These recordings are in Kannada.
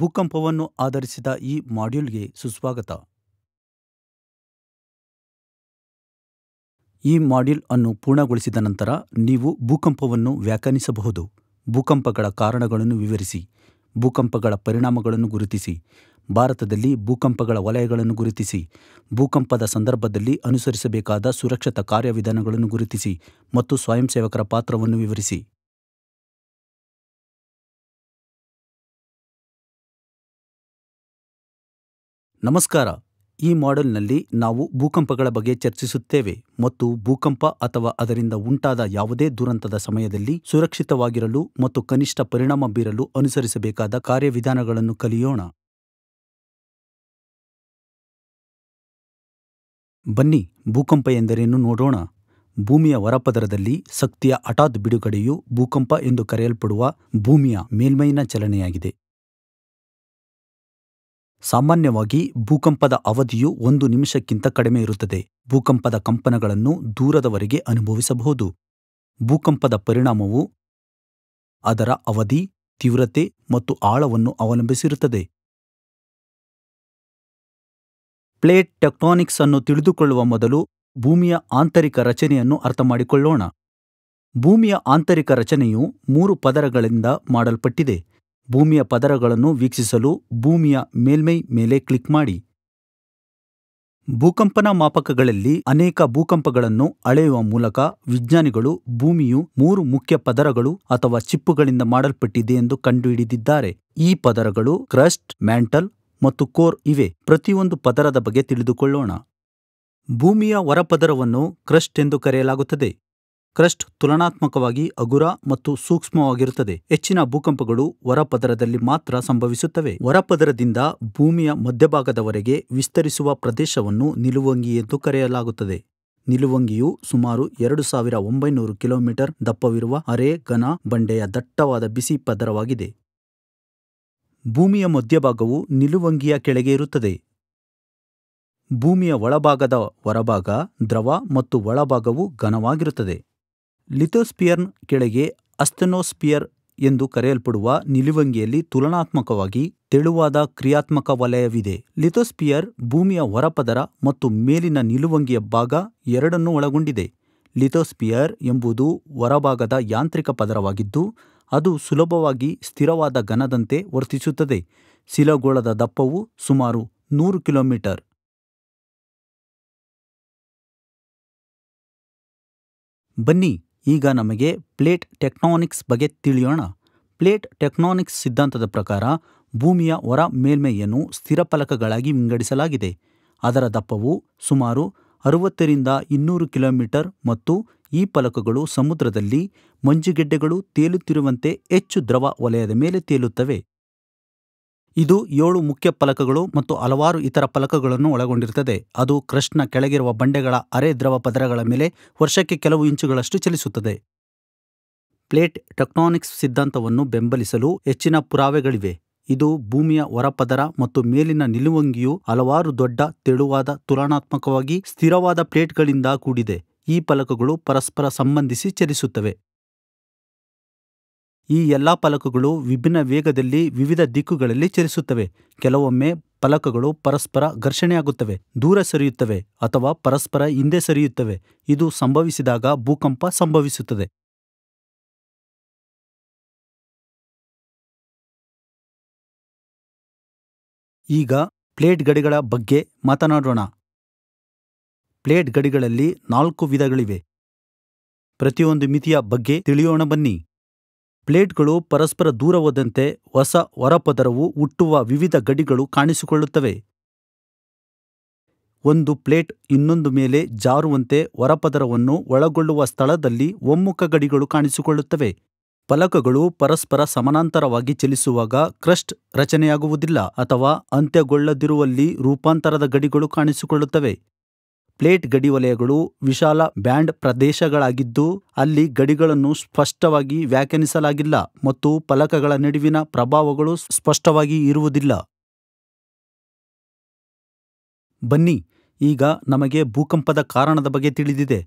ಭೂಕಂಪವನ್ನು ಆಧರಿಸಿದ ಈ ಮಾಡ್ಯೂಲ್ಗೆ ಸುಸ್ವಾಗತ ಈ ಮಾಡ್ಯೂಲ್ ಅನ್ನು ಪೂರ್ಣಗೊಳಿಸಿದ ನಂತರ ನೀವು ಭೂಕಂಪವನ್ನು ವ್ಯಾಖ್ಯಾನಿಸಬಹುದು ಭೂಕಂಪಗಳ ಕಾರಣಗಳನ್ನು ವಿವರಿಸಿ ಭೂಕಂಪಗಳ ಪರಿಣಾಮಗಳನ್ನು ಗುರುತಿಸಿ ಭಾರತದಲ್ಲಿ ಭೂಕಂಪಗಳ ವಲಯಗಳನ್ನು ಗುರುತಿಸಿ ಭೂಕಂಪದ ಸಂದರ್ಭದಲ್ಲಿ ಅನುಸರಿಸಬೇಕಾದ ಸುರಕ್ಷತಾ ಕಾರ್ಯವಿಧಾನಗಳನ್ನು ಗುರುತಿಸಿ ಮತ್ತು ಸ್ವಯಂಸೇವಕರ ಪಾತ್ರವನ್ನು ವಿವರಿಸಿ ನಮಸ್ಕಾರ ಈ ಮಾಡೆಲ್ನಲ್ಲಿ ನಾವು ಭೂಕಂಪಗಳ ಬಗ್ಗೆ ಚರ್ಚಿಸುತ್ತೇವೆ ಮತ್ತು ಭೂಕಂಪ ಅಥವಾ ಅದರಿಂದ ಉಂಟಾದ ಯಾವುದೇ ದುರಂತದ ಸಮಯದಲ್ಲಿ ಸುರಕ್ಷಿತವಾಗಿರಲು ಮತ್ತು ಕನಿಷ್ಠ ಪರಿಣಾಮ ಬೀರಲು ಅನುಸರಿಸಬೇಕಾದ ಕಾರ್ಯವಿಧಾನಗಳನ್ನು ಕಲಿಯೋಣ ಬನ್ನಿ ಭೂಕಂಪ ಎಂದರೇನು ನೋಡೋಣ ಭೂಮಿಯ ಹೊರಪದರದಲ್ಲಿ ಶಕ್ತಿಯ ಹಠಾತ್ ಬಿಡುಗಡೆಯು ಭೂಕಂಪ ಎಂದು ಕರೆಯಲ್ಪಡುವ ಭೂಮಿಯ ಮೇಲ್ಮೈನ ಚಲನೆಯಾಗಿದೆ ಸಾಮಾನ್ಯವಾಗಿ ಭೂಕಂಪದ ಅವಧಿಯು ಒಂದು ನಿಮಿಷಕ್ಕಿಂತ ಕಡಿಮೆ ಇರುತ್ತದೆ ಭೂಕಂಪದ ಕಂಪನಗಳನ್ನು ದೂರದವರೆಗೆ ಅನುಭವಿಸಬಹುದು ಭೂಕಂಪದ ಪರಿಣಾಮವು ಅದರ ಅವಧಿ ತೀವ್ರತೆ ಮತ್ತು ಆಳವನ್ನು ಅವಲಂಬಿಸಿರುತ್ತದೆ ಪ್ಲೇಟ್ ಟೆಕ್ಟಾನಿಕ್ಸ್ ಅನ್ನು ತಿಳಿದುಕೊಳ್ಳುವ ಮೊದಲು ಭೂಮಿಯ ಆಂತರಿಕ ರಚನೆಯನ್ನು ಅರ್ಥಮಾಡಿಕೊಳ್ಳೋಣ ಭೂಮಿಯ ಆಂತರಿಕ ರಚನೆಯು ಮೂರು ಪದರಗಳಿಂದ ಮಾಡಲ್ಪಟ್ಟಿದೆ ಭೂಮಿಯ ಪದರಗಳನ್ನು ವೀಕ್ಷಿಸಲು ಭೂಮಿಯ ಮೇಲ್ಮೈ ಮೇಲೆ ಕ್ಲಿಕ್ ಮಾಡಿ ಭೂಕಂಪನ ಮಾಪಕಗಳಲ್ಲಿ ಅನೇಕ ಭೂಕಂಪಗಳನ್ನು ಅಳೆಯುವ ಮೂಲಕ ವಿಜ್ಞಾನಿಗಳು ಭೂಮಿಯು ಮೂರು ಮುಖ್ಯ ಪದರಗಳು ಅಥವಾ ಚಿಪ್ಪುಗಳಿಂದ ಮಾಡಲ್ಪಟ್ಟಿದೆ ಎಂದು ಕಂಡುಹಿಡಿದಿದ್ದಾರೆ ಈ ಪದರಗಳು ಕ್ರಸ್ಟ್ ಮ್ಯಾಂಟಲ್ ಮತ್ತು ಕೋರ್ ಇವೆ ಪ್ರತಿಯೊಂದು ಪದರದ ಬಗ್ಗೆ ತಿಳಿದುಕೊಳ್ಳೋಣ ಭೂಮಿಯ ಹೊರಪದರವನ್ನು ಕ್ರಸ್ಟ್ ಎಂದು ಕರೆಯಲಾಗುತ್ತದೆ ಕ್ರಸ್ಟ್ ತುಲನಾತ್ಮಕವಾಗಿ ಅಗುರ ಮತ್ತು ಸೂಕ್ಷ್ಮವಾಗಿರುತ್ತದೆ ಹೆಚ್ಚಿನ ಭೂಕಂಪಗಳು ವರಪದರದಲ್ಲಿ ಮಾತ್ರ ಸಂಭವಿಸುತ್ತವೆ ವರಪದರದಿಂದ ಭೂಮಿಯ ಮಧ್ಯಭಾಗದವರೆಗೆ ವಿಸ್ತರಿಸುವ ಪ್ರದೇಶವನ್ನು ನಿಲುವಂಗಿ ಎಂದು ಕರೆಯಲಾಗುತ್ತದೆ ನಿಲುವಂಗಿಯು ಸುಮಾರು ಎರಡು ಸಾವಿರ ಒಂಬೈನೂರು ಕಿಲೋಮೀಟರ್ ದಪ್ಪವಿರುವ ಅರೆ ಘನ ಬಂಡೆಯ ದಟ್ಟವಾದ ಬಿಸಿ ಪದರವಾಗಿದೆ ಭೂಮಿಯ ಮಧ್ಯಭಾಗವು ನಿಲುವಂಗಿಯ ಕೆಳಗೆ ಇರುತ್ತದೆ ಭೂಮಿಯ ಒಳಭಾಗದ ಹೊರಭಾಗ ದ್ರವ ಮತ್ತು ಒಳಭಾಗವು ಘನವಾಗಿರುತ್ತದೆ ಲಿಥೋಸ್ಪಿಯರ್ನ್ ಕೆಳಗೆ ಅಸ್ತನೋಸ್ಪಿಯರ್ ಎಂದು ಕರೆಯಲ್ಪಡುವ ನಿಲುವಂಗಿಯಲ್ಲಿ ತುಲನಾತ್ಮಕವಾಗಿ ತೆಳುವಾದ ಕ್ರಿಯಾತ್ಮಕ ವಲಯವಿದೆ ಲಿಥೋಸ್ಪಿಯರ್ ಭೂಮಿಯ ಹೊರಪದರ ಮತ್ತು ಮೇಲಿನ ನಿಲುವಂಗಿಯ ಭಾಗ ಎರಡನ್ನೂ ಒಳಗೊಂಡಿದೆ ಲಿಥೋಸ್ಪಿಯರ್ ಎಂಬುದು ಹೊರಭಾಗದ ಯಾಂತ್ರಿಕ ಪದರವಾಗಿದ್ದು ಅದು ಸುಲಭವಾಗಿ ಸ್ಥಿರವಾದ ಘನದಂತೆ ವರ್ತಿಸುತ್ತದೆ ಶಿಲಗೋಳದ ದಪ್ಪವು ಸುಮಾರು ನೂರು ಕಿಲೋಮೀಟರ್ ಬನ್ನಿ ಈಗ ನಮಗೆ ಪ್ಲೇಟ್ ಟೆಕ್ನಾನಿಕ್ಸ್ ಬಗ್ಗೆ ತಿಳಿಯೋಣ ಪ್ಲೇಟ್ ಟೆಕ್ನಾನಿಕ್ಸ್ ಸಿದ್ಧಾಂತದ ಪ್ರಕಾರ ಭೂಮಿಯ ಹೊರ ಮೇಲ್ಮೈಯನ್ನು ಸ್ಥಿರ ಫಲಕಗಳಾಗಿ ವಿಂಗಡಿಸಲಾಗಿದೆ ಅದರ ದಪ್ಪವು ಸುಮಾರು ಅರವತ್ತರಿಂದ ಇನ್ನೂರು ಕಿಲೋಮೀಟರ್ ಮತ್ತು ಈ ಫಲಕಗಳು ಸಮುದ್ರದಲ್ಲಿ ಮಂಜುಗೆಡ್ಡೆಗಳು ತೇಲುತ್ತಿರುವಂತೆ ಹೆಚ್ಚು ದ್ರವ ವಲಯದ ಮೇಲೆ ತೇಲುತ್ತವೆ ಇದು ಏಳು ಮುಖ್ಯ ಫಲಕಗಳು ಮತ್ತು ಹಲವಾರು ಇತರ ಫಲಕಗಳನ್ನು ಒಳಗೊಂಡಿರುತ್ತದೆ ಅದು ಕೃಷ್ಣ ಕೆಳಗಿರುವ ಬಂಡೆಗಳ ಅರೆ ದ್ರವ ಪದರಗಳ ಮೇಲೆ ವರ್ಷಕ್ಕೆ ಕೆಲವು ಇಂಚುಗಳಷ್ಟು ಚಲಿಸುತ್ತದೆ ಪ್ಲೇಟ್ ಟೆಕ್ಟಾನಿಕ್ಸ್ ಸಿದ್ಧಾಂತವನ್ನು ಬೆಂಬಲಿಸಲು ಹೆಚ್ಚಿನ ಪುರಾವೆಗಳಿವೆ ಇದು ಭೂಮಿಯ ಹೊರಪದರ ಮತ್ತು ಮೇಲಿನ ನಿಲುವಂಗಿಯು ಹಲವಾರು ದೊಡ್ಡ ತೆಳುವಾದ ತುಲನಾತ್ಮಕವಾಗಿ ಸ್ಥಿರವಾದ ಪ್ಲೇಟ್ಗಳಿಂದ ಕೂಡಿದೆ ಈ ಫಲಕಗಳು ಪರಸ್ಪರ ಸಂಬಂಧಿಸಿ ಚಲಿಸುತ್ತವೆ ಈ ಎಲ್ಲ ಫಲಕಗಳು ವಿಭಿನ್ನ ವೇಗದಲ್ಲಿ ವಿವಿಧ ದಿಕ್ಕುಗಳಲ್ಲಿ ಚಲಿಸುತ್ತವೆ ಕೆಲವೊಮ್ಮೆ ಫಲಕಗಳು ಪರಸ್ಪರ ಘರ್ಷಣೆಯಾಗುತ್ತವೆ ದೂರ ಸರಿಯುತ್ತವೆ ಅಥವಾ ಪರಸ್ಪರ ಹಿಂದೆ ಸರಿಯುತ್ತವೆ ಇದು ಸಂಭವಿಸಿದಾಗ ಭೂಕಂಪ ಸಂಭವಿಸುತ್ತದೆ ಈಗ ಪ್ಲೇಟ್ ಗಡಿಗಳ ಬಗ್ಗೆ ಮಾತನಾಡೋಣ ಪ್ಲೇಟ್ ಗಡಿಗಳಲ್ಲಿ ನಾಲ್ಕು ವಿಧಗಳಿವೆ ಪ್ರತಿಯೊಂದು ಮಿತಿಯ ಬಗ್ಗೆ ತಿಳಿಯೋಣ ಬನ್ನಿ ಪ್ಲೇಟ್ಗಳು ಪರಸ್ಪರ ದೂರವಾದಂತೆ ಹೊಸ ಹೊರಪದರವು ಹುಟ್ಟುವ ವಿವಿಧ ಗಡಿಗಳು ಕಾಣಿಸಿಕೊಳ್ಳುತ್ತವೆ. ಒಂದು ಪ್ಲೇಟ್ ಇನ್ನೊಂದು ಮೇಲೆ ಜಾರುವಂತೆ ಹೊರಪದರವನ್ನು ಒಳಗೊಳ್ಳುವ ಸ್ಥಳದಲ್ಲಿ ಒಮ್ಮುಖ ಗಡಿಗಳು ಕಾಣಿಸಿಕೊಳ್ಳುತ್ತವೆ. ಫಲಕಗಳು ಪರಸ್ಪರ ಸಮಾನಾಂತರವಾಗಿ ಚಲಿಸುವಾಗ ಕ್ರಸ್ಟ್ ರಚನೆಯಾಗುವುದಿಲ್ಲ ಅಥವಾ ಅಂತ್ಯಗೊಳ್ಳದಿರುವಲ್ಲಿ ರೂಪಾಂತರದ ಗಡಿಗಳು ಕಾಣಿಸಿಕೊಳ್ಳುತ್ತವೆ. ಪ್ಲೇಟ್ ಗಡಿ ವಲಯಗಳು ವಿಶಾಲ ಬ್ಯಾಂಡ್ ಪ್ರದೇಶಗಳಾಗಿದ್ದು ಅಲ್ಲಿ ಗಡಿಗಳನ್ನು ಸ್ಪಷ್ಟವಾಗಿ ವ್ಯಾಖ್ಯಾನಿಸಲಾಗಿಲ್ಲ ಮತ್ತು ಫಲಕಗಳ ನಡುವಿನ ಪ್ರಭಾವಗಳು ಸ್ಪಷ್ಟವಾಗಿ ಇರುವುದಿಲ್ಲ. ಬನ್ನಿ ಈಗ ನಮಗೆ ಭೂಕಂಪದ ಕಾರಣದ ಬಗ್ಗೆ ತಿಳಿದಿದೆ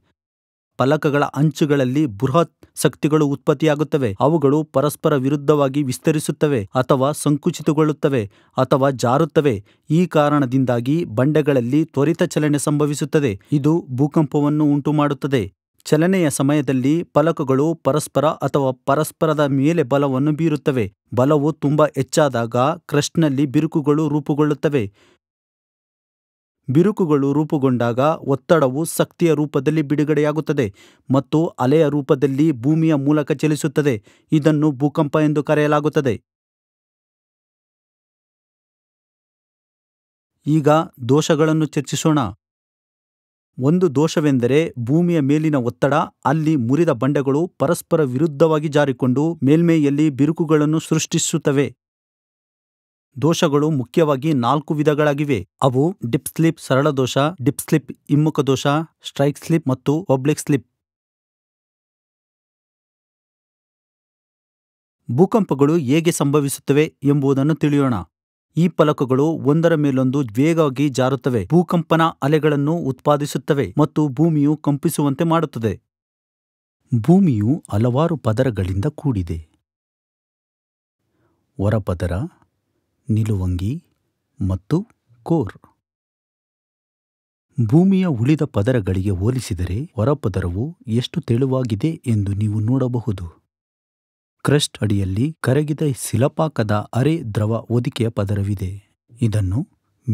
ಫಲಕಗಳ ಅಂಚುಗಳಲ್ಲಿ ಬೃಹತ್ ಶಕ್ತಿಗಳು ಉತ್ಪತ್ತಿಯಾಗುತ್ತವೆ ಅವುಗಳು ಪರಸ್ಪರ ವಿರುದ್ಧವಾಗಿ ವಿಸ್ತರಿಸುತ್ತವೆ ಅಥವಾ ಸಂಕುಚಿತಗೊಳ್ಳುತ್ತವೆ ಅಥವಾ ಜಾರುತ್ತವೆ ಈ ಕಾರಣದಿಂದಾಗಿ ಬಂಡೆಗಳಲ್ಲಿ ತ್ವರಿತ ಚಲನೆ ಸಂಭವಿಸುತ್ತದೆ ಇದು ಭೂಕಂಪವನ್ನು ಉಂಟುಮಾಡುತ್ತದೆ ಚಲನೆಯ ಸಮಯದಲ್ಲಿ ಫಲಕಗಳು ಪರಸ್ಪರ ಅಥವಾ ಪರಸ್ಪರದ ಮೇಲೆ ಬಲವನ್ನು ಬೀರುತ್ತವೆ ಬಲವು ತುಂಬಾ ಹೆಚ್ಚಾದಾಗ ಕ್ರಸ್ಟ್ನಲ್ಲಿ ಬಿರುಕುಗಳು ರೂಪುಗೊಳ್ಳುತ್ತವೆ ಬಿರುಕುಗಳು ರೂಪುಗೊಂಡಾಗ ಒತ್ತಡವು ಶಕ್ತಿಯ ರೂಪದಲ್ಲಿ ಬಿಡುಗಡೆಯಾಗುತ್ತದೆ ಮತ್ತು ಅಲೆಯ ರೂಪದಲ್ಲಿ ಭೂಮಿಯ ಮೂಲಕ ಚಲಿಸುತ್ತದೆ ಇದನ್ನು ಭೂಕಂಪ ಎಂದು ಕರೆಯಲಾಗುತ್ತದೆ ಈಗ ದೋಷಗಳನ್ನು ಚರ್ಚಿಸೋಣ ಒಂದು ದೋಷವೆಂದರೆ ಭೂಮಿಯ ಮೇಲಿನ ಒತ್ತಡ ಅಲ್ಲಿ ಮುರಿದ ಬಂಡೆಗಳು ಪರಸ್ಪರ ವಿರುದ್ಧವಾಗಿ ಜಾರಿಕೊಂಡು ಮೇಲ್ಮೈಯಲ್ಲಿ ಬಿರುಕುಗಳನ್ನು ಸೃಷ್ಟಿಸುತ್ತವೆ ದೋಷಗಳು ಮುಖ್ಯವಾಗಿ ನಾಲ್ಕು ವಿಧಗಳಾಗಿವೆ ಅವು ಡಿಪ್ ಸ್ಲಿಪ್ ಸರಳ ದೋಷ ಡಿಪ್ ಸ್ಲಿಪ್ ಹಿಮ್ಮುಖ ದೋಷ ಸ್ಟ್ರೈಕ್ ಸ್ಲಿಪ್ ಮತ್ತು ಒಬ್ಲಿಕ್ ಸ್ಲಿಪ್ ಭೂಕಂಪಗಳು ಹೇಗೆ ಸಂಭವಿಸುತ್ತವೆ ಎಂಬುದನ್ನು ತಿಳಿಯೋಣ ಈ ಫಲಕಗಳು ಒಂದರ ಮೇಲೊಂದು ವೇಗವಾಗಿ ಜಾರುತ್ತವೆ ಭೂಕಂಪನ ಅಲೆಗಳನ್ನು ಉತ್ಪಾದಿಸುತ್ತವೆ ಮತ್ತು ಭೂಮಿಯು ಕಂಪಿಸುವಂತೆ ಮಾಡುತ್ತದೆ ಭೂಮಿಯು ಹಲವಾರು ಪದರಗಳಿಂದ ಕೂಡಿದೆ ಹೊರಪದರ ನಿಲುವಂಗಿ ಮತ್ತು ಕೋರ್ ಭೂಮಿಯ ಉಳಿದ ಪದರಗಳಿಗೆ ಹೋಲಿಸಿದರೆ ಹೊರಪದರವು ಎಷ್ಟು ತೆಳುವಾಗಿದೆ ಎಂದು ನೀವು ನೋಡಬಹುದು ಕ್ರಸ್ಟ್ ಅಡಿಯಲ್ಲಿ ಕರಗಿದ ಶಿಲಪಾಕದ ಅರೆ ದ್ರವ ಹೊದಿಕೆಯ ಪದರವಿದೆ ಇದನ್ನು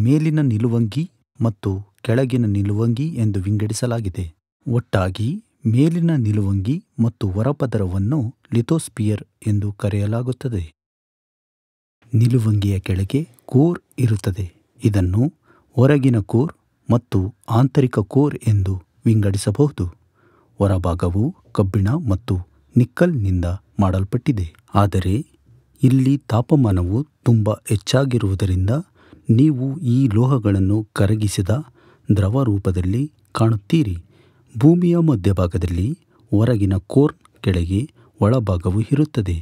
ಮೇಲಿನ ನಿಲುವಂಗಿ ಮತ್ತು ಕೆಳಗಿನ ನಿಲುವಂಗಿ ಎಂದು ವಿಂಗಡಿಸಲಾಗಿದೆ ಒಟ್ಟಾಗಿ ಮೇಲಿನ ನಿಲುವಂಗಿ ಮತ್ತು ಹೊರಪದರವನ್ನು ಲಿಥೋಸ್ಪಿಯರ್ ಎಂದು ಕರೆಯಲಾಗುತ್ತದೆ ನಿಲುವಂಗಿಯ ಕೆಳಗೆ ಕೋರ್ ಇರುತ್ತದೆ ಇದನ್ನು ಹೊರಗಿನ ಕೋರ್ ಮತ್ತು ಆಂತರಿಕ ಕೋರ್ ಎಂದು ವಿಂಗಡಿಸಬಹುದು ಹೊರಭಾಗವು ಕಬ್ಬಿಣ ಮತ್ತು ನಿಕ್ಕಲ್ನಿಂದ ಮಾಡಲ್ಪಟ್ಟಿದೆ ಆದರೆ ಇಲ್ಲಿ ತಾಪಮಾನವು ತುಂಬ ಹೆಚ್ಚಾಗಿರುವುದರಿಂದ ನೀವು ಈ ಲೋಹಗಳನ್ನು ಕರಗಿಸಿದ ದ್ರವ ರೂಪದಲ್ಲಿ ಕಾಣುತ್ತೀರಿ ಭೂಮಿಯ ಮಧ್ಯಭಾಗದಲ್ಲಿ ಹೊರಗಿನ ಕೋರ್ ಕೆಳಗೆ ಒಳಭಾಗವು ಇರುತ್ತದೆ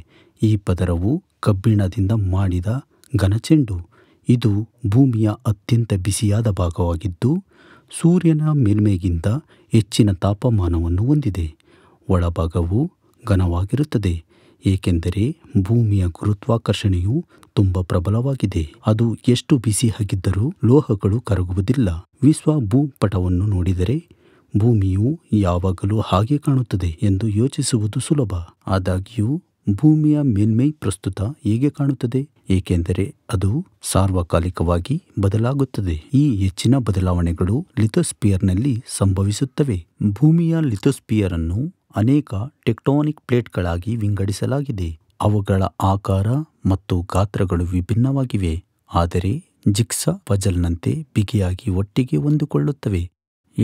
ಈ ಪದರವು ಕಬ್ಬಿಣದಿಂದ ಮಾಡಿದ ಘನಚೆಂಡು ಇದು ಭೂಮಿಯ ಅತ್ಯಂತ ಬಿಸಿಯಾದ ಭಾಗವಾಗಿದ್ದು ಸೂರ್ಯನ ಮೇಲ್ಮೈಗಿಂತ ಹೆಚ್ಚಿನ ತಾಪಮಾನವನ್ನು ಹೊಂದಿದೆ ಒಳಭಾಗವು ಘನವಾಗಿರುತ್ತದೆ ಏಕೆಂದರೆ ಭೂಮಿಯ ಗುರುತ್ವಾಕರ್ಷಣೆಯು ತುಂಬ ಪ್ರಬಲವಾಗಿದೆ ಅದು ಎಷ್ಟು ಬಿಸಿ ಆಗಿದ್ದರೂ ಲೋಹಗಳು ಕರಗುವುದಿಲ್ಲ ವಿಶ್ವ ಭೂಪಟವನ್ನು ನೋಡಿದರೆ ಭೂಮಿಯು ಯಾವಾಗಲೂ ಹಾಗೆ ಕಾಣುತ್ತದೆ ಎಂದು ಯೋಚಿಸುವುದು ಸುಲಭ ಆದಾಗ್ಯೂ ಭೂಮಿಯ ಮೇಲ್ಮೈ ಪ್ರಸ್ತುತ ಹೇಗೆ ಕಾಣುತ್ತದೆ ಏಕೆಂದರೆ ಅದು ಸಾರ್ವಕಾಲಿಕವಾಗಿ ಬದಲಾಗುತ್ತದೆ ಈ ಹೆಚ್ಚಿನ ಬದಲಾವಣೆಗಳು ಲಿಥೋಸ್ಪಿಯರ್ನಲ್ಲಿ ಸಂಭವಿಸುತ್ತವೆ ಭೂಮಿಯ ಲಿಥೋಸ್ಪಿಯರ್ ಅನ್ನು ಅನೇಕ ಟೆಕ್ಟೋನಿಕ್ ಪ್ಲೇಟ್ಗಳಾಗಿ ವಿಂಗಡಿಸಲಾಗಿದೆ ಅವುಗಳ ಆಕಾರ ಮತ್ತು ಗಾತ್ರಗಳು ವಿಭಿನ್ನವಾಗಿವೆ ಆದರೆ ಜಿಕ್ಸ ಪಜಲ್ನಂತೆ ಬಿಗಿಯಾಗಿ ಒಟ್ಟಿಗೆ ಹೊಂದಿಕೊಳ್ಳುತ್ತವೆ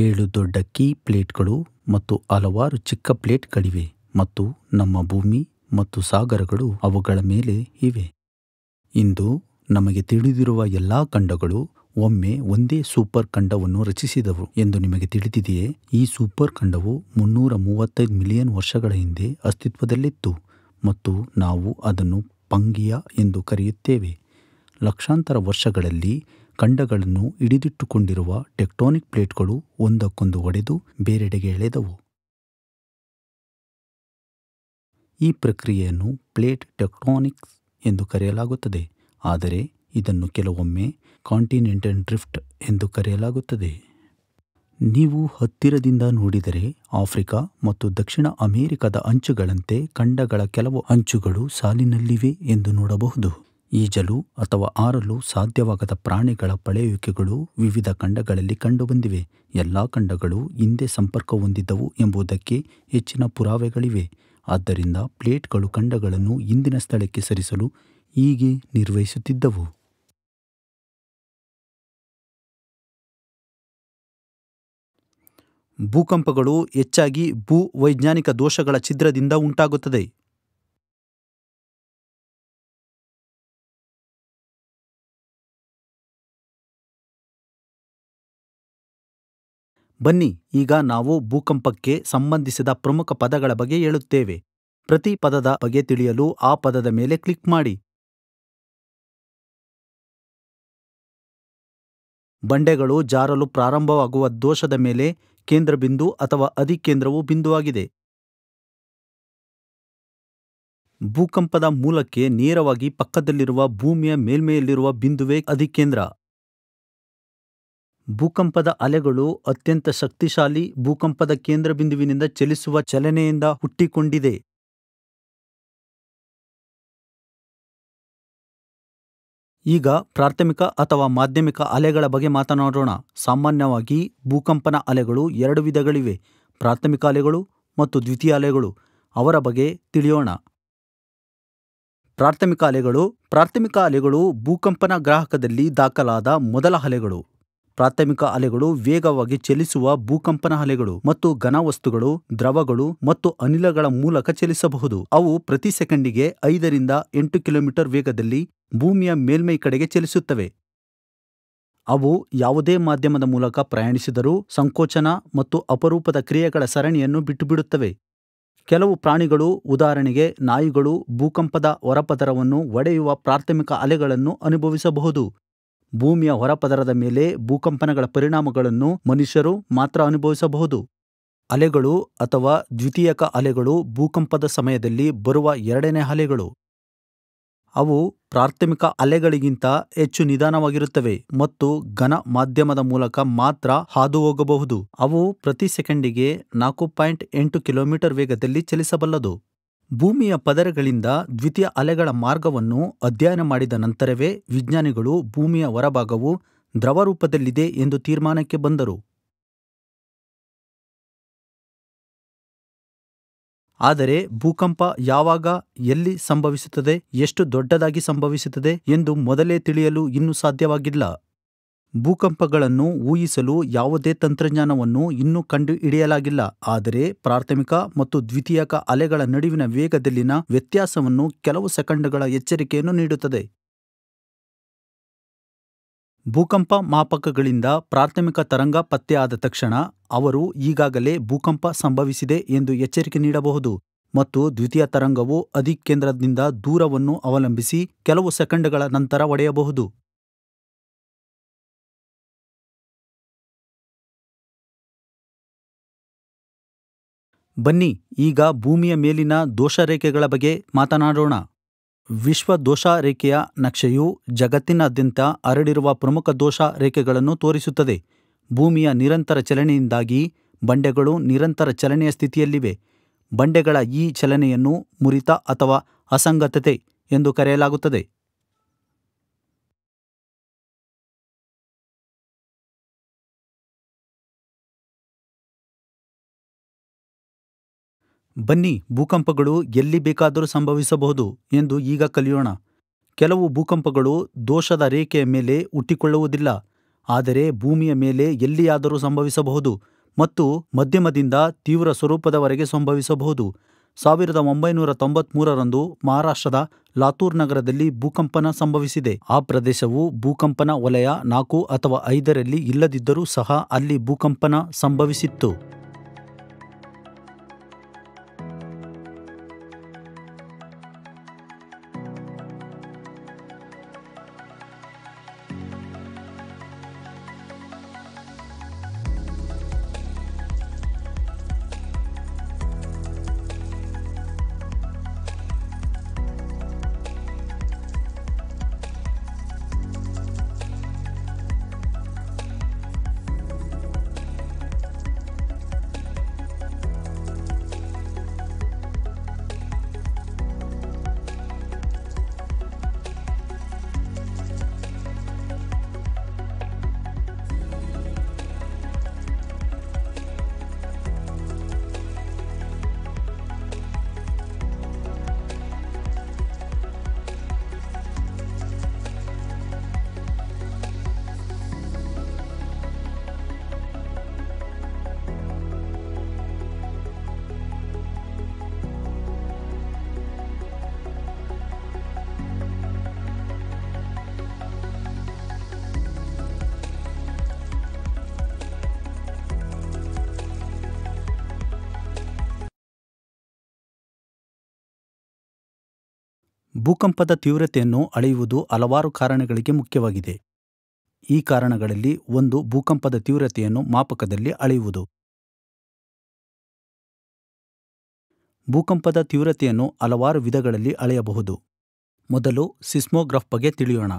ಏಳು ದೊಡ್ಡ ಕೀ ಪ್ಲೇಟ್ಗಳು ಮತ್ತು ಹಲವಾರು ಚಿಕ್ಕ ಪ್ಲೇಟ್ಗಳಿವೆ ಮತ್ತು ನಮ್ಮ ಭೂಮಿ ಮತ್ತು ಸಾಗರಗಳು ಅವುಗಳ ಮೇಲೆ ಇವೆ ಇಂದು ನಮಗೆ ತಿಳಿದಿರುವ ಎಲ್ಲಾ ಖಂಡಗಳು ಒಮ್ಮೆ ಒಂದೇ ಸೂಪರ್ ಖಂಡವನ್ನು ರಚಿಸಿದವು ಎಂದು ನಿಮಗೆ ತಿಳಿದಿದೆಯೇ ಈ ಸೂಪರ್ ಖಂಡವು ಮುನ್ನೂರ ಮೂವತ್ತೈದು ಮಿಲಿಯನ್ ವರ್ಷಗಳ ಹಿಂದೆ ಅಸ್ತಿತ್ವದಲ್ಲಿತ್ತು ಮತ್ತು ನಾವು ಅದನ್ನು ಪಂಗಿಯ ಎಂದು ಕರೆಯುತ್ತೇವೆ ಲಕ್ಷಾಂತರ ವರ್ಷಗಳಲ್ಲಿ ಖಂಡಗಳನ್ನು ಹಿಡಿದಿಟ್ಟುಕೊಂಡಿರುವ ಟೆಕ್ಟೋನಿಕ್ ಪ್ಲೇಟ್ಗಳು ಒಂದಕ್ಕೊಂದು ಒಡೆದು ಬೇರೆಡೆಗೆ ಎಳೆದವು ಈ ಪ್ರಕ್ರಿಯೆಯನ್ನು ಪ್ಲೇಟ್ ಟೆಕ್ಟೋನಿಕ್ಸ್ ಎಂದು ಕರೆಯಲಾಗುತ್ತದೆ ಆದರೆ ಇದನ್ನು ಕೆಲವೊಮ್ಮೆ ಕಾಂಟಿನೆಂಟಲ್ ಡ್ರಿಫ್ಟ್ ಎಂದು ಕರೆಯಲಾಗುತ್ತದೆ ನೀವು ಹತ್ತಿರದಿಂದ ನೋಡಿದರೆ ಆಫ್ರಿಕಾ ಮತ್ತು ದಕ್ಷಿಣ ಅಮೆರಿಕದ ಅಂಚುಗಳಂತೆ ಖಂಡಗಳ ಕೆಲವು ಅಂಚುಗಳು ಸಾಲಿನಲ್ಲಿವೆ ಎಂದು ನೋಡಬಹುದು ಈಜಲು ಅಥವಾ ಆರಲು ಸಾಧ್ಯವಾಗದ ಪ್ರಾಣಿಗಳ ಪಳೆಯುವಿಕೆಗಳು ವಿವಿಧ ಖಂಡಗಳಲ್ಲಿ ಕಂಡುಬಂದಿವೆ ಎಲ್ಲಾ ಖಂಡಗಳು ಹಿಂದೆ ಸಂಪರ್ಕ ಹೊಂದಿದ್ದವು ಎಂಬುದಕ್ಕೆ ಹೆಚ್ಚಿನ ಪುರಾವೆಗಳಿವೆ ಆದ್ದರಿಂದ ಪ್ಲೇಟ್ಗಳು ಖಂಡಗಳನ್ನು ಇಂದಿನ ಸ್ಥಳಕ್ಕೆ ಸರಿಸಲು ಹೀಗೆ ನಿರ್ವಹಿಸುತ್ತಿದ್ದವು ಭೂಕಂಪಗಳು ಹೆಚ್ಚಾಗಿ ಭೂವೈಜ್ಞಾನಿಕ ದೋಷಗಳ ಛಿದ್ರದಿಂದ ಉಂಟಾಗುತ್ತದೆ ಬನ್ನಿ ಈಗ ನಾವು ಭೂಕಂಪಕ್ಕೆ ಸಂಬಂಧಿಸಿದ ಪ್ರಮುಖ ಪದಗಳ ಬಗ್ಗೆ ಹೇಳುತ್ತೇವೆ ಪ್ರತಿ ಪದದ ಬಗ್ಗೆ ತಿಳಿಯಲು ಆ ಪದದ ಮೇಲೆ ಕ್ಲಿಕ್ ಮಾಡಿ ಬಂಡೆಗಳು ಜಾರಲು ಪ್ರಾರಂಭವಾಗುವ ದೋಷದ ಮೇಲೆ ಕೇಂದ್ರಬಿಂದು ಅಥವಾ ಅಧಿಕೇಂದ್ರವು ಬಿಂದುವಾಗಿದೆ ಭೂಕಂಪದ ಮೂಲಕ್ಕೆ ನೇರವಾಗಿ ಪಕ್ಕದಲ್ಲಿರುವ ಭೂಮಿಯ ಮೇಲ್ಮೈಯಲ್ಲಿರುವ ಬಿಂದುವೇ ಅಧಿಕೇಂದ್ರ ಭೂಕಂಪದ ಅಲೆಗಳು ಅತ್ಯಂತ ಶಕ್ತಿಶಾಲಿ ಭೂಕಂಪದ ಕೇಂದ್ರಬಿಂದುವಿನಿಂದ ಚಲಿಸುವ ಚಲನೆಯಿಂದ ಹುಟ್ಟಿಕೊಂಡಿದೆ ಈಗ ಪ್ರಾಥಮಿಕ ಅಥವಾ ಮಾಧ್ಯಮಿಕ ಅಲೆಗಳ ಬಗ್ಗೆ ಮಾತನಾಡೋಣ ಸಾಮಾನ್ಯವಾಗಿ ಭೂಕಂಪನ ಅಲೆಗಳು ಎರಡು ವಿಧಗಳಿವೆ ಪ್ರಾಥಮಿಕ ಅಲೆಗಳು ಮತ್ತು ದ್ವಿತೀಯ ಅಲೆಗಳು ಅವರ ಬಗ್ಗೆ ತಿಳಿಯೋಣ ಪ್ರಾಥಮಿಕ ಅಲೆಗಳು ಪ್ರಾಥಮಿಕ ಅಲೆಗಳು ಭೂಕಂಪನ ಗ್ರಾಹಕದಲ್ಲಿ ದಾಖಲಾದ ಮೊದಲ ಅಲೆಗಳು ಪ್ರಾಥಮಿಕ ಅಲೆಗಳು ವೇಗವಾಗಿ ಚಲಿಸುವ ಭೂಕಂಪನ ಅಲೆಗಳು ಮತ್ತು ಘನವಸ್ತುಗಳು ದ್ರವಗಳು ಮತ್ತು ಅನಿಲಗಳ ಮೂಲಕ ಚಲಿಸಬಹುದು ಅವು ಪ್ರತಿ ಸೆಕೆಂಡಿಗೆ ಐದರಿಂದ ಎಂಟು ಕಿಲೋಮೀಟರ್ ವೇಗದಲ್ಲಿ ಭೂಮಿಯ ಮೇಲ್ಮೈ ಕಡೆಗೆ ಚಲಿಸುತ್ತವೆ ಅವು ಯಾವುದೇ ಮಾಧ್ಯಮದ ಮೂಲಕ ಪ್ರಯಾಣಿಸಿದರೂ ಸಂಕೋಚನ ಮತ್ತು ಅಪರೂಪದ ಕ್ರಿಯೆಗಳ ಸರಣಿಯನ್ನು ಬಿಟ್ಟುಬಿಡುತ್ತವೆ ಕೆಲವು ಪ್ರಾಣಿಗಳು ಉದಾಹರಣೆಗೆ ನಾಯಿಗಳು ಭೂಕಂಪದ ಹೊರಪದರವನ್ನು ಒಡೆಯುವ ಪ್ರಾಥಮಿಕ ಅಲೆಗಳನ್ನು ಅನುಭವಿಸಬಹುದು ಭೂಮಿಯ ಹೊರಪದರದ ಮೇಲೆ ಭೂಕಂಪನಗಳ ಪರಿಣಾಮಗಳನ್ನು ಮನುಷ್ಯರು ಮಾತ್ರ ಅನುಭವಿಸಬಹುದು ಅಲೆಗಳು ಅಥವಾ ದ್ವಿತೀಯಕ ಅಲೆಗಳು ಭೂಕಂಪದ ಸಮಯದಲ್ಲಿ ಬರುವ ಎರಡನೇ ಅಲೆಗಳು ಅವು ಪ್ರಾಥಮಿಕ ಅಲೆಗಳಿಗಿಂತ ಹೆಚ್ಚು ನಿಧಾನವಾಗಿರುತ್ತವೆ ಮತ್ತು ಘನ ಮಾಧ್ಯಮದ ಮೂಲಕ ಮಾತ್ರ ಹಾದು ಹೋಗಬಹುದು ಅವು ಪ್ರತಿ ಸೆಕೆಂಡಿಗೆ ನಾಲ್ಕು ಪಾಯಿಂಟ್ ಎಂಟು ಕಿಲೋಮೀಟರ್ ವೇಗದಲ್ಲಿ ಚಲಿಸಬಲ್ಲದು ಭೂಮಿಯ ಪದರಗಳಿಂದ ದ್ವಿತೀಯ ಅಲೆಗಳ ಮಾರ್ಗವನ್ನು ಅಧ್ಯಯನ ಮಾಡಿದ ನಂತರವೇ ವಿಜ್ಞಾನಿಗಳು ಭೂಮಿಯ ಹೊರಭಾಗವು ದ್ರವ ರೂಪದಲ್ಲಿದೆ ಎಂದು ತೀರ್ಮಾನಕ್ಕೆ ಬಂದರು ಆದರೆ ಭೂಕಂಪ ಯಾವಾಗ ಎಲ್ಲಿ ಸಂಭವಿಸುತ್ತದೆ ಎಷ್ಟು ದೊಡ್ಡದಾಗಿ ಸಂಭವಿಸುತ್ತದೆ ಎಂದು ಮೊದಲೇ ತಿಳಿಯಲು ಇನ್ನೂ ಸಾಧ್ಯವಾಗಿಲ್ಲ ಭೂಕಂಪಗಳನ್ನು ಊಹಿಸಲು ಯಾವುದೇ ತಂತ್ರಜ್ಞಾನವನ್ನು ಇನ್ನೂ ಕಂಡುಹಿಡಿಯಲಾಗಿಲ್ಲ ಆದರೆ ಪ್ರಾಥಮಿಕ ಮತ್ತು ದ್ವಿತೀಯಕ ಅಲೆಗಳ ನಡುವಿನ ವೇಗದಲ್ಲಿನ ವ್ಯತ್ಯಾಸವನ್ನು ಕೆಲವು ಸೆಕೆಂಡ್ಗಳ ಎಚ್ಚರಿಕೆಯನ್ನು ನೀಡುತ್ತದೆ ಭೂಕಂಪ ಮಾಪಕಗಳಿಂದ ಪ್ರಾಥಮಿಕ ತರಂಗ ಪತ್ತೆಯಾದ ತಕ್ಷಣ ಅವರು ಈಗಾಗಲೇ ಭೂಕಂಪ ಸಂಭವಿಸಿದೆ ಎಂದು ಎಚ್ಚರಿಕೆ ನೀಡಬಹುದು ಮತ್ತು ದ್ವಿತೀಯ ತರಂಗವು ಅಧಿಕೇಂದ್ರದಿಂದ ದೂರವನ್ನು ಅವಲಂಬಿಸಿ ಕೆಲವು ಸೆಕೆಂಡ್ಗಳ ನಂತರ ಒಡೆಯಬಹುದು ಬನ್ನಿ ಈಗ ಭೂಮಿಯ ಮೇಲಿನ ದೋಷರೇಖೆಗಳ ಬಗ್ಗೆ ಮಾತನಾಡೋಣ ವಿಶ್ವ ದೋಷ ರೇಖೆಯ ನಕ್ಷೆಯು ಜಗತ್ತಿನಾದ್ಯಂತ ಹರಡಿರುವ ಪ್ರಮುಖ ದೋಷ ರೇಖೆಗಳನ್ನು ತೋರಿಸುತ್ತದೆ ಭೂಮಿಯ ನಿರಂತರ ಚಲನೆಯಿಂದಾಗಿ ಬಂಡೆಗಳು ನಿರಂತರ ಚಲನೆಯ ಸ್ಥಿತಿಯಲ್ಲಿವೆ ಬಂಡೆಗಳ ಈ ಚಲನೆಯನ್ನು ಮುರಿತ ಅಥವಾ ಅಸಂಗತತೆ ಎಂದು ಕರೆಯಲಾಗುತ್ತದೆ ಬನ್ನಿ ಭೂಕಂಪಗಳು ಎಲ್ಲಿ ಬೇಕಾದರೂ ಸಂಭವಿಸಬಹುದು ಎಂದು ಈಗ ಕಲಿಯೋಣ ಕೆಲವು ಭೂಕಂಪಗಳು ದೋಷದ ರೇಖೆಯ ಮೇಲೆ ಹುಟ್ಟಿಕೊಳ್ಳುವುದಿಲ್ಲ ಆದರೆ ಭೂಮಿಯ ಮೇಲೆ ಎಲ್ಲಿಯಾದರೂ ಸಂಭವಿಸಬಹುದು ಮತ್ತು ಮಧ್ಯಮದಿಂದ ತೀವ್ರ ಸ್ವರೂಪದವರೆಗೆ ಸಂಭವಿಸಬಹುದು ಸಾವಿರದ ಒಂಬೈನೂರ ತೊಂಬತ್ಮೂರರಂದು ಮಹಾರಾಷ್ಟ್ರದ ಲಾತೂರ್ ನಗರದಲ್ಲಿ ಭೂಕಂಪನ ಸಂಭವಿಸಿದೆ ಆ ಪ್ರದೇಶವು ಭೂಕಂಪನ ವಲಯ ನಾಲ್ಕು ಅಥವಾ ಐದರಲ್ಲಿ ಇಲ್ಲದಿದ್ದರೂ ಸಹ ಅಲ್ಲಿ ಭೂಕಂಪನ ಸಂಭವಿಸಿತ್ತು ಭೂಕಂಪದ ತೀವ್ರತೆಯನ್ನು ಅಳೆಯುವುದು ಹಲವಾರು ಕಾರಣಗಳಿಗೆ ಮುಖ್ಯವಾಗಿದೆ ಈ ಕಾರಣಗಳಲ್ಲಿ ಒಂದು ಭೂಕಂಪದ ತೀವ್ರತೆಯನ್ನು ಮಾಪಕದಲ್ಲಿ ಅಳೆಯುವುದು ಭೂಕಂಪದ ತೀವ್ರತೆಯನ್ನು ಹಲವಾರು ವಿಧಗಳಲ್ಲಿ ಅಳೆಯಬಹುದು ಮೊದಲು ಸಿಸ್ಮೋಗ್ರಾಫ್ ಬಗ್ಗೆ ತಿಳಿಯೋಣ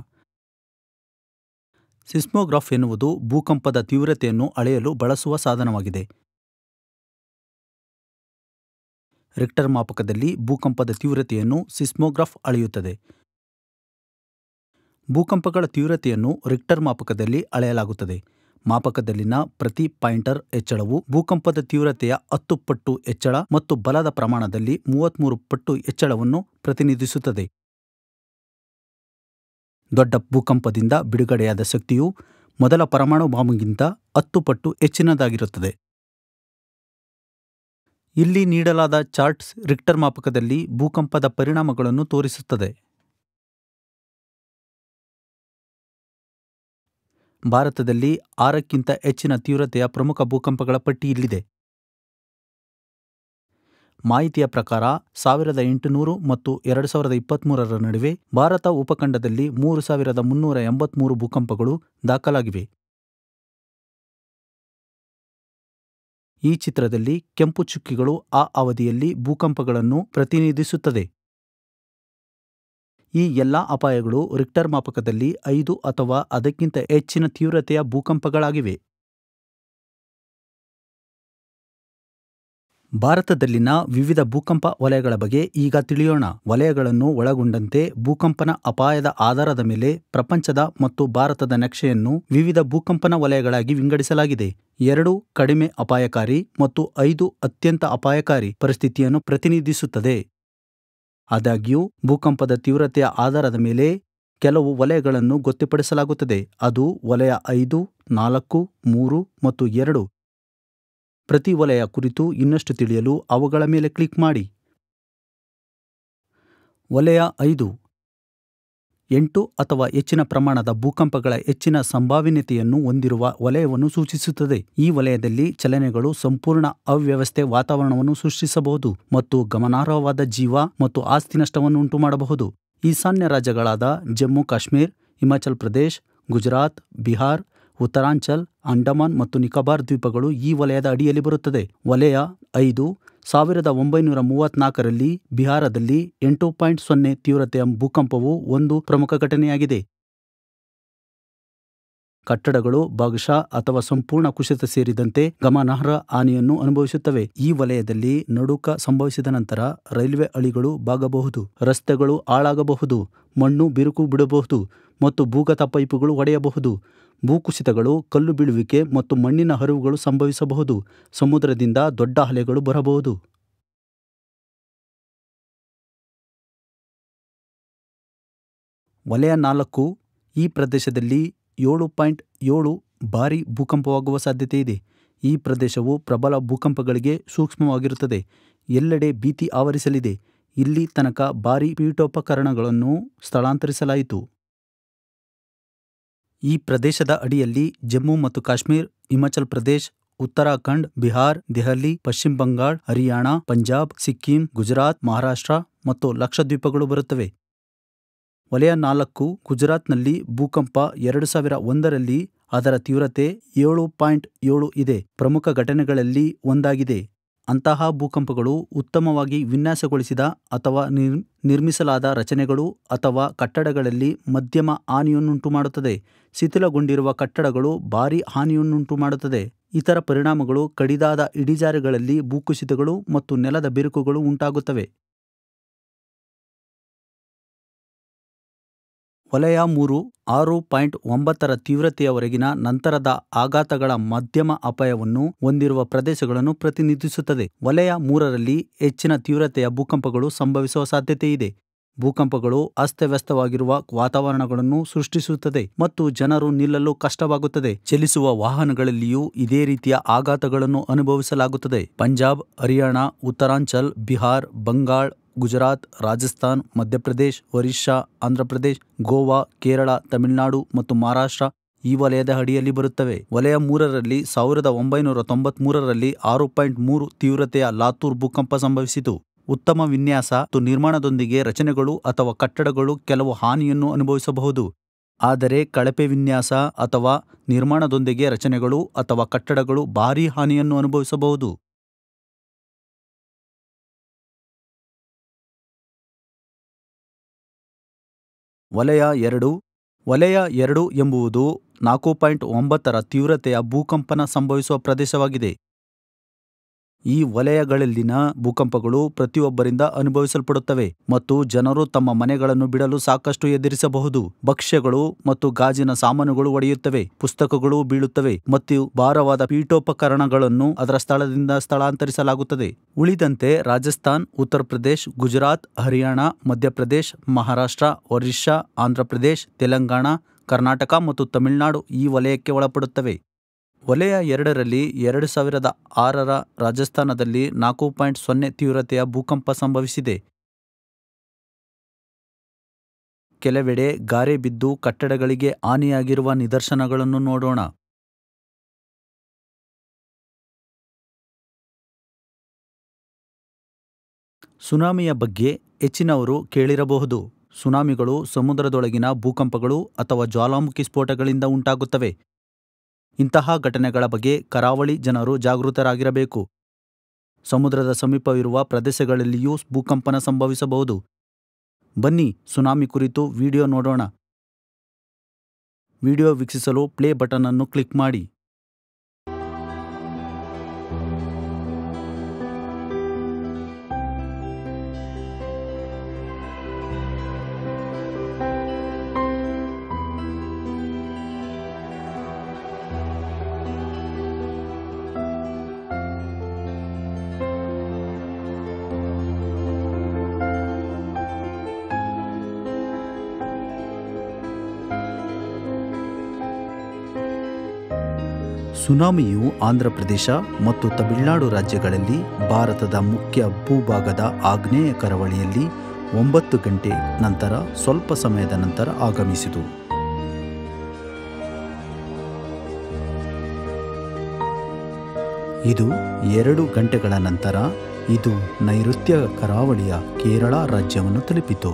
ಸಿಸ್ಮೋಗ್ರಾಫ್ ಎನ್ನುವುದು ಭೂಕಂಪದ ತೀವ್ರತೆಯನ್ನು ಅಳೆಯಲು ಬಳಸುವ ಸಾಧನವಾಗಿದೆ ರಿಕ್ಟರ್ ಮಾಪಕದಲ್ಲಿ ಭೂಕಂಪದ ತೀವ್ರತೆಯನ್ನು ಸಿಸ್ಮೋಗ್ರಾಫ್ ಅಳೆಯುತ್ತದೆ ಭೂಕಂಪಗಳ ತೀವ್ರತೆಯನ್ನು ರಿಕ್ಟರ್ ಮಾಪಕದಲ್ಲಿ ಅಳೆಯಲಾಗುತ್ತದೆ ಮಾಪಕದಲ್ಲಿನ ಪ್ರತಿ ಪಾಯಿಂಟರ್ ಹೆಚ್ಚಳವು ಭೂಕಂಪದ ತೀವ್ರತೆಯ ಹತ್ತು ಪಟ್ಟು ಹೆಚ್ಚಳ ಮತ್ತು ಬಲದ ಪ್ರಮಾಣದಲ್ಲಿ ಮೂವತ್ಮೂರು ಪಟ್ಟು ಹೆಚ್ಚಳವನ್ನು ಪ್ರತಿನಿಧಿಸುತ್ತದೆ ದೊಡ್ಡ ಭೂಕಂಪದಿಂದ ಬಿಡುಗಡೆಯಾದ ಶಕ್ತಿಯು ಮೊದಲ ಪರಮಾಣು ಬಾಂಬ್ಗಿಂತ ಹತ್ತು ಪಟ್ಟು ಹೆಚ್ಚಿನದಾಗಿರುತ್ತದೆ ಇಲ್ಲಿ ನೀಡಲಾದ ಚಾರ್ಟ್ಸ್ ರಿಕ್ಟರ್ ಮಾಪಕದಲ್ಲಿ ಭೂಕಂಪದ ಪರಿಣಾಮಗಳನ್ನು ತೋರಿಸುತ್ತದೆ ಭಾರತದಲ್ಲಿ ಆರಕ್ಕಿಂತ ಹೆಚ್ಚಿನ ತೀವ್ರತೆಯ ಪ್ರಮುಖ ಭೂಕಂಪಗಳ ಪಟ್ಟಿ ಮಾಹಿತಿಯ ಪ್ರಕಾರ ಸಾವಿರದ ಎಂಟುನೂರು ಮತ್ತು ಎರಡು ಸಾವಿರದ ಇಪ್ಪತ್ತ್ಮೂರರ ನಡುವೆ ಭಾರತ ಉಪಖಂಡದಲ್ಲಿ ಮೂರು ಸಾವಿರದ ಮುನ್ನೂರ ಎಂಬತ್ತ್ಮೂರು ಭೂಕಂಪಗಳು ದಾಖಲಾಗಿವೆ ಈ ಚಿತ್ರದಲ್ಲಿ ಕೆಂಪು ಚುಕ್ಕಿಗಳು ಆ ಅವಧಿಯಲ್ಲಿ ಭೂಕಂಪಗಳನ್ನು ಪ್ರತಿನಿಧಿಸುತ್ತದೆ ಈ ಎಲ್ಲಾ ಅಪಾಯಗಳು ರಿಕ್ಟರ್ ಮಾಪಕದಲ್ಲಿ ಐದು ಅಥವಾ ಅದಕ್ಕಿಂತ ಹೆಚ್ಚಿನ ತೀವ್ರತೆಯ ಭೂಕಂಪಗಳಾಗಿವೆ ಭಾರತದಲ್ಲಿನ ವಿವಿಧ ಭೂಕಂಪ ವಲಯಗಳ ಬಗ್ಗೆ ಈಗ ತಿಳಿಯೋಣ ವಲಯಗಳನ್ನು ಒಳಗೊಂಡಂತೆ ಭೂಕಂಪನ ಅಪಾಯದ ಆಧಾರದ ಮೇಲೆ ಪ್ರಪಂಚದ ಮತ್ತು ಭಾರತದ ನಕ್ಷೆಯನ್ನು ವಿವಿಧ ಭೂಕಂಪನ ವಲಯಗಳಾಗಿ ವಿಂಗಡಿಸಲಾಗಿದೆ ಎರಡು ಕಡಿಮೆ ಅಪಾಯಕಾರಿ ಮತ್ತು ಐದು ಅತ್ಯಂತ ಅಪಾಯಕಾರಿ ಪರಿಸ್ಥಿತಿಯನ್ನು ಪ್ರತಿನಿಧಿಸುತ್ತದೆ ಆದಾಗ್ಯೂ ಭೂಕಂಪದ ತೀವ್ರತೆಯ ಆಧಾರದ ಮೇಲೆ ಕೆಲವು ವಲಯಗಳನ್ನು ಗೊತ್ತುಪಡಿಸಲಾಗುತ್ತದೆ ಅದು ವಲಯ ಐದು ನಾಲ್ಕು ಮೂರು ಮತ್ತು ಎರಡು ಪ್ರತಿ ವಲಯ ಕುರಿತು ಇನ್ನಷ್ಟು ತಿಳಿಯಲು ಅವುಗಳ ಮೇಲೆ ಕ್ಲಿಕ್ ಮಾಡಿ ವಲಯ ಐದು ಎಂಟು ಅಥವಾ ಹೆಚ್ಚಿನ ಪ್ರಮಾಣದ ಭೂಕಂಪಗಳ ಹೆಚ್ಚಿನ ಸಂಭಾವ್ಯತೆಯನ್ನು ಹೊಂದಿರುವ ವಲಯವನ್ನು ಸೂಚಿಸುತ್ತದೆ ಈ ವಲಯದಲ್ಲಿ ಚಲನೆಗಳು ಸಂಪೂರ್ಣ ಅವ್ಯವಸ್ಥೆ ವಾತಾವರಣವನ್ನು ಸೃಷ್ಟಿಸಬಹುದು ಮತ್ತು ಗಮನಾರ್ಹವಾದ ಜೀವ ಮತ್ತು ಆಸ್ತಿ ನಷ್ಟವನ್ನು ಉಂಟುಮಾಡಬಹುದು ಈಶಾನ್ಯ ರಾಜ್ಯಗಳಾದ ಜಮ್ಮು ಕಾಶ್ಮೀರ್ ಹಿಮಾಚಲ್ ಪ್ರದೇಶ್ ಗುಜರಾತ್ ಬಿಹಾರ್ ಉತ್ತರಾಂಚಲ್ ಅಂಡಮಾನ್ ಮತ್ತು ನಿಕೋಬಾರ್ ದ್ವೀಪಗಳು ಈ ವಲಯದ ಅಡಿಯಲ್ಲಿ ಬರುತ್ತದೆ. ವಲಯ ಐದು ಸಾವಿರದ ಒಂಬೈನೂರ ಮೂವತ್ನಾಲ್ಕರಲ್ಲಿ ಬಿಹಾರದಲ್ಲಿ ಎಂಟು ಪಾಯಿಂಟ್ ಸೊನ್ನೆ ತೀವ್ರತೆಯ ಭೂಕಂಪವು ಒಂದು ಪ್ರಮುಖ ಘಟನೆಯಾಗಿದೆ. ಕಟ್ಟಡಗಳು ಭಾಗಶಃ ಅಥವಾ ಸಂಪೂರ್ಣ ಕುಸಿತ ಸೇರಿದಂತೆ ಗಮನಾರ್ಹ ಹಾನಿಯನ್ನು ಅನುಭವಿಸುತ್ತವೆ. ಈ ವಲಯದಲ್ಲಿ ನಡುಕ ಸಂಭವಿಸಿದ ನಂತರ ರೈಲ್ವೆ ಅಳಿಗಳು ಬಾಗಬಹುದು, ರಸ್ತೆಗಳು ಹಾಳಾಗಬಹುದು, ಮಣ್ಣು ಬಿರುಕು ಬಿಡಬಹುದು ಮತ್ತು ಭೂಗತ ಪೈಪುಗಳು ಒಡೆಯಬಹುದು. ಭೂಕುಸಿತಗಳು ಕಲ್ಲು ಬೀಳುವಿಕೆ ಮತ್ತು ಮಣ್ಣಿನ ಹರಿವುಗಳು ಸಂಭವಿಸಬಹುದು ಸಮುದ್ರದಿಂದ ದೊಡ್ಡ ಅಲೆಗಳು ಬರಬಹುದು ವಲಯ ನಾಲ್ಕು ಈ ಪ್ರದೇಶದಲ್ಲಿ ಏಳು ಪಾಯಿಂಟ್ ಏಳು ಭಾರಿ ಭೂಕಂಪವಾಗುವ ಸಾಧ್ಯತೆಯಿದೆ ಈ ಪ್ರದೇಶವು ಪ್ರಬಲ ಭೂಕಂಪಗಳಿಗೆ ಸೂಕ್ಷ್ಮವಾಗಿರುತ್ತದೆ ಎಲ್ಲೆಡೆ ಭೀತಿ ಆವರಿಸಲಿದೆ ಇಲ್ಲಿ ತನಕ ಭಾರೀ ಪೀಠೋಪಕರಣಗಳನ್ನು ಸ್ಥಳಾಂತರಿಸಲಾಯಿತು ಈ ಪ್ರದೇಶದ ಅಡಿಯಲ್ಲಿ ಜಮ್ಮು ಮತ್ತು ಕಾಶ್ಮೀರ್, ಹಿಮಾಚಲ್ ಪ್ರದೇಶ್, ಉತ್ತರಾಖಂಡ್, ಬಿಹಾರ್, ದೆಹಲಿ, ಪಶ್ಚಿಮ ಬಂಗಾಳ, ಹರಿಯಾಣ, ಪಂಜಾಬ್, ಸಿಕ್ಕಿಂ, ಗುಜರಾತ್, ಮಹಾರಾಷ್ಟ್ರ ಮತ್ತು ಲಕ್ಷದ್ವೀಪಗಳು ಬರುತ್ತವೆ. ವಲಯ ನಾಲ್ಕು ಗುಜರಾತ್ನಲ್ಲಿ ಭೂಕಂಪ ಎರಡು ಸಾವಿರ ಒಂದರಲ್ಲಿ ಅದರ ತೀವ್ರತೆ ಏಳು ಪಾಯಿಂಟ್ ಏಳು ಇದೆ ಪ್ರಮುಖ ಘಟನೆಗಳಲ್ಲಿ ಒಂದಾಗಿದೆ. ಅಂತಹ ಭೂಕಂಪಗಳು ಉತ್ತಮವಾಗಿ ವಿನ್ಯಾಸಗೊಳಿಸಿದ ಅಥವಾ ನಿರ್ಮಿಸಲಾದ ರಚನೆಗಳು ಅಥವಾ ಕಟ್ಟಡಗಳಲ್ಲಿ ಮಧ್ಯಮ ಹಾನಿಯನ್ನುಂಟುಮಾಡುತ್ತದೆ ಶಿಥಿಲಗೊಂಡಿರುವ ಕಟ್ಟಡಗಳು ಭಾರೀ ಹಾನಿಯನ್ನುಂಟುಮಾಡುತ್ತದೆ ಇತರ ಪರಿಣಾಮಗಳು ಕಡಿದಾದ ಇಡಿಜಾರೆಗಳಲ್ಲಿ ಭೂಕುಸಿತಗಳು ಮತ್ತು ನೆಲದ ಬಿರುಕುಗಳು ಉಂಟಾಗುತ್ತವೆ ವಲಯ ಮೂರು ಆರು ಪಾಯಿಂಟ್ ಒಂಬತ್ತರ ತೀವ್ರತೆಯವರೆಗಿನ ನಂತರದ ಆಘಾತಗಳ ಮಧ್ಯಮ ಅಪಾಯವನ್ನು ಹೊಂದಿರುವ ಪ್ರದೇಶಗಳನ್ನು ಪ್ರತಿನಿಧಿಸುತ್ತದೆ ವಲಯ ಮೂರರಲ್ಲಿ ಹೆಚ್ಚಿನ ತೀವ್ರತೆಯ ಭೂಕಂಪಗಳು ಸಂಭವಿಸುವ ಸಾಧ್ಯತೆಯಿದೆ ಭೂಕಂಪಗಳು ಅಸ್ತವ್ಯಸ್ತವಾಗಿರುವ ವಾತಾವರಣಗಳನ್ನು ಸೃಷ್ಟಿಸುತ್ತದೆ ಮತ್ತು ಜನರು ನಿಲ್ಲಲು ಕಷ್ಟವಾಗುತ್ತದೆ ಚಲಿಸುವ ವಾಹನಗಳಲ್ಲಿಯೂ ಇದೇ ರೀತಿಯ ಆಘಾತಗಳನ್ನು ಅನುಭವಿಸಲಾಗುತ್ತದೆ ಪಂಜಾಬ್ ಹರಿಯಾಣ ಉತ್ತರಾಂಚಲ್ ಬಿಹಾರ್ ಬಂಗಾಳ್ ಗುಜರಾತ್ ರಾಜಸ್ಥಾನ್ ಮಧ್ಯಪ್ರದೇಶ್ ಒರಿಸ್ಸಾ ಆಂಧ್ರಪ್ರದೇಶ್ ಗೋವಾ ಕೇರಳ ತಮಿಳುನಾಡು ಮತ್ತು ಮಹಾರಾಷ್ಟ್ರ ಈ ವಲಯದ ಅಡಿಯಲ್ಲಿ ಬರುತ್ತವೆ ವಲಯ ಮೂರರಲ್ಲಿ ಸಾವಿರದ ಒಂಬೈನೂರ ತೊಂಬತ್ಮೂರರಲ್ಲಿ ಆರು ಪಾಯಿಂಟ್ ಮೂರು ತೀವ್ರತೆಯ ಲಾತೂರ್ ಭೂಕಂಪ ಸಂಭವಿಸಿತು ಉತ್ತಮ ವಿನ್ಯಾಸ ಮತ್ತು ನಿರ್ಮಾಣದೊಂದಿಗೆ ರಚನೆಗಳು ಅಥವಾ ಕಟ್ಟಡಗಳು ಕೆಲವು ಹಾನಿಯನ್ನು ಅನುಭವಿಸಬಹುದು ಆದರೆ ಕಳಪೆ ವಿನ್ಯಾಸ ಅಥವಾ ನಿರ್ಮಾಣದೊಂದಿಗೆ ರಚನೆಗಳು ಅಥವಾ ಕಟ್ಟಡಗಳು ಭಾರೀ ಹಾನಿಯನ್ನು ಅನುಭವಿಸಬಹುದು ವಲಯ ಎರಡು ವಲಯ ಎರಡು ಎಂಬುವುದು ನಾಲ್ಕು ಪಾಯಿಂಟ್ ಒಂಬತ್ತರ ತೀವ್ರತೆಯ ಭೂಕಂಪನ ಸಂಭವಿಸುವ ಪ್ರದೇಶವಾಗಿದೆ ಈ ವಲಯಗಳಲ್ಲಿನ ಭೂಕಂಪಗಳು ಪ್ರತಿಯೊಬ್ಬರಿಂದ ಅನುಭವಿಸಲ್ಪಡುತ್ತವೆ ಮತ್ತು ಜನರು ತಮ್ಮ ಮನೆಗಳನ್ನು ಬಿಡಲು ಸಾಕಷ್ಟು ಎದುರಿಸಬಹುದು ಭಕ್ಷ್ಯಗಳು ಮತ್ತು ಗಾಜಿನ ಸಾಮಾನುಗಳು ಒಡೆಯುತ್ತವೆ ಪುಸ್ತಕಗಳು ಬೀಳುತ್ತವೆ ಮತ್ತು ಭಾರವಾದ ಪೀಠೋಪಕರಣಗಳನ್ನು ಅದರ ಸ್ಥಳದಿಂದ ಸ್ಥಳಾಂತರಿಸಲಾಗುತ್ತದೆ ಉಳಿದಂತೆ ರಾಜಸ್ಥಾನ್ ಉತ್ತರ ಪ್ರದೇಶ್ ಗುಜರಾತ್ ಹರಿಯಾಣ ಮಧ್ಯಪ್ರದೇಶ್ ಮಹಾರಾಷ್ಟ್ರ ಒರಿಸ್ಸಾ ಆಂಧ್ರಪ್ರದೇಶ್ ತೆಲಂಗಾಣ ಕರ್ನಾಟಕ ಮತ್ತು ತಮಿಳುನಾಡು ಈ ವಲಯಕ್ಕೆ ಒಳಪಡುತ್ತವೆ ವಲಯ ಎರಡರಲ್ಲಿ ಎರಡು ಸಾವಿರದ ಆರರ ರಾಜಸ್ಥಾನದಲ್ಲಿ ನಾಲ್ಕು ಪಾಯಿಂಟ್ ಸೊನ್ನೆ ತೀವ್ರತೆಯ ಭೂಕಂಪ ಸಂಭವಿಸಿದೆ. ಕೆಲವೆಡೆ ಗಾರೆ ಬಿದ್ದು ಕಟ್ಟಡಗಳಿಗೆ ಹಾನಿಯಾಗಿರುವ ನಿದರ್ಶನಗಳನ್ನು ನೋಡೋಣ. ಸುನಾಮಿಯ ಬಗ್ಗೆ ಹೆಚ್ಚಿನವರು ಕೇಳಿರಬಹುದು. ಸುನಾಮಿಗಳು ಸಮುದ್ರದೊಳಗಿನ ಭೂಕಂಪಗಳು ಅಥವಾ ಜ್ವಾಲಾಮುಖಿ ಸ್ಫೋಟಗಳಿಂದ ಉಂಟಾಗುತ್ತವೆ. ಇಂತಹ ಘಟನೆಗಳ ಬಗ್ಗೆ ಕರಾವಳಿ ಜನರು ಜಾಗೃತರಾಗಿರಬೇಕು ಸಮುದ್ರದ ಸಮೀಪವಿರುವ ಪ್ರದೇಶಗಳಲ್ಲಿಯೂ ಭೂಕಂಪನ ಸಂಭವಿಸಬಹುದು ಬನ್ನಿ ಸುನಾಮಿ ಕುರಿತು ವಿಡಿಯೋ ನೋಡೋಣ ವಿಡಿಯೋ ವೀಕ್ಷಿಸಲು ಪ್ಲೇ ಬಟನ್ ಅನ್ನು ಕ್ಲಿಕ್ ಮಾಡಿ ಸುನಾಮಿಯು ಆಂಧ್ರಪ್ರದೇಶ ಮತ್ತು ತಮಿಳುನಾಡು ರಾಜ್ಯಗಳಲ್ಲಿ ಭಾರತದ ಮುಖ್ಯ ಭೂಭಾಗದ ಆಗ್ನೇಯ ಕರಾವಳಿಯಲ್ಲಿ ಒಂಬತ್ತು ಗಂಟೆ ನಂತರ ಸ್ವಲ್ಪ ಸಮಯದ ನಂತರ ಆಗಮಿಸಿತು ಇದು ಎರಡು ಗಂಟೆಗಳ ನಂತರ ಇದು ನೈಋತ್ಯ ಕರಾವಳಿಯ ಕೇರಳ ರಾಜ್ಯವನ್ನು ತಲುಪಿತು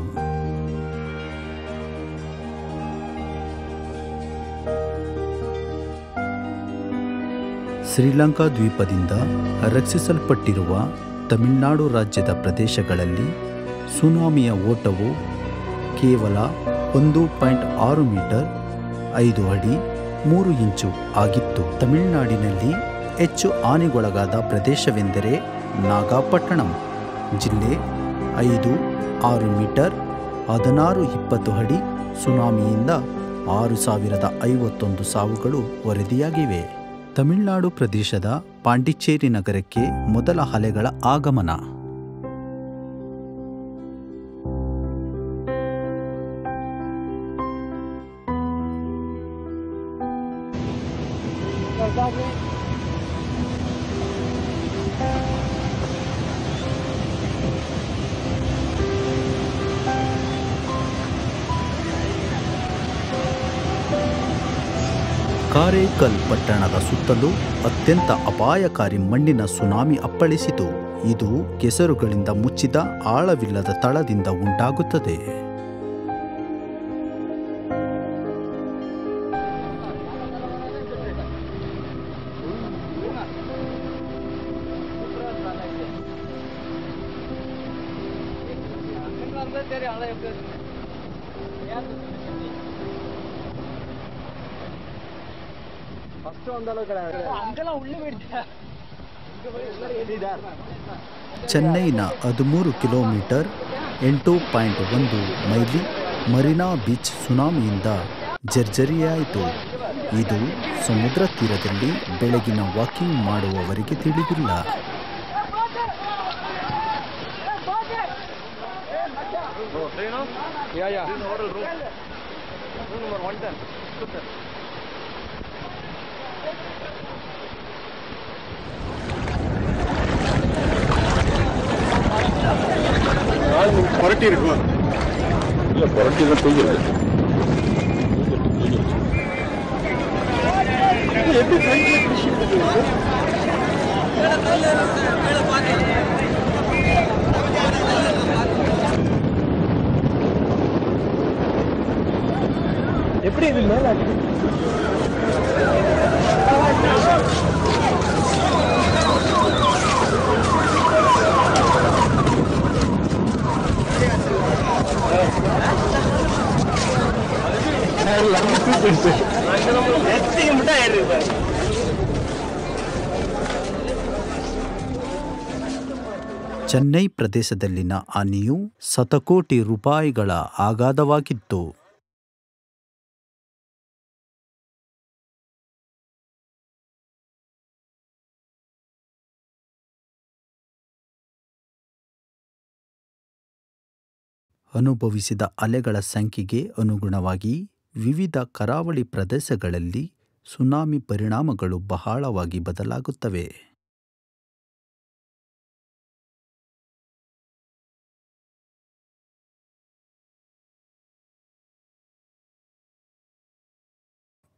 ಶ್ರೀಲಂಕಾ ದ್ವೀಪದಿಂದ ರಕ್ಷಿಸಲ್ಪಟ್ಟಿರುವ ತಮಿಳುನಾಡು ರಾಜ್ಯದ ಪ್ರದೇಶಗಳಲ್ಲಿ ಸುನಾಮಿಯ ಓಟವು ಕೇವಲ ಒಂದು ಪಾಯಿಂಟ್ ಆರು ಮೀಟರ್ ಐದು ಅಡಿ ಮೂರು ಇಂಚು ಆಗಿತ್ತು ತಮಿಳುನಾಡಿನಲ್ಲಿ ಹೆಚ್ಚು ಹಾನಿಗೊಳಗಾದ ಪ್ರದೇಶವೆಂದರೆ ನಾಗಪಟ್ಟಣಂ ಜಿಲ್ಲೆ ಐದು ಆರು ಮೀಟರ್ ಹದಿನಾರು ಇಪ್ಪತ್ತು ಅಡಿ ಸುನಾಮಿಯಿಂದ ಆರು ಸಾವಿರದ ಐವತ್ತೊಂದು ಸಾವುಗಳು ವರದಿಯಾಗಿವೆ ತಮಿಳುನಾಡು ಪ್ರದೇಶದ ಪಾಂಡಿಚೇರಿ ನಗರಕ್ಕೆ ಮೊದಲ ಹಲೆಗಳ ಆಗಮನ ಕಾರೇಕಲ್ ಪಟ್ಟಣದ ಸುತ್ತಲೂ ಅತ್ಯಂತ ಅಪಾಯಕಾರಿ ಮಣ್ಣಿನ ಸುನಾಮಿ ಅಪ್ಪಳಿಸಿತು ಇದು ಕೆಸರುಗಳಿಂದ ಮುಚ್ಚಿದ ಆಳವಿಲ್ಲದ ತಳದಿಂದ ಉಂಟಾಗುತ್ತದೆ ಚೆನ್ನೈನ ಹದಿಮೂರು ಕಿಲೋಮೀಟರ್ ಎಂಟು ಪಾಯಿಂಟ್ ಒಂದು ಮೈಲಿ ಮರಿನಾ ಬೀಚ್ ಸುನಾಮಿಯಿಂದ ಜರ್ಜರಿಯಾಯಿತು ಇದು ಸಮುದ್ರ ತೀರದಲ್ಲಿ ಬೆಳಗಿನ ವಾಕಿಂಗ್ ಮಾಡುವವರಿಗೆ ತಿಳಿದಿಲ್ಲ புரட்டி இருக்கும் இல்ல புரட்டி தான் தூங்கிருக்கு எப்படி எப்படி இது மேல ಚೆನ್ನೈ ಪ್ರದೇಶದಲ್ಲಿನ ಆನೆಯು ಶತಕೋಟಿ ರೂಪಾಯಿಗಳ ಆಘಾತವಾಗಿತ್ತು ಅನುಭವಿಸಿದ ಅಲೆಗಳ ಸಂಖ್ಯೆಗೆ ಅನುಗುಣವಾಗಿ ವಿವಿಧ ಕರಾವಳಿ ಪ್ರದೇಶಗಳಲ್ಲಿ ಸುನಾಮಿ ಪರಿಣಾಮಗಳು ಬಹಳವಾಗಿ ಬದಲಾಗುತ್ತವೆ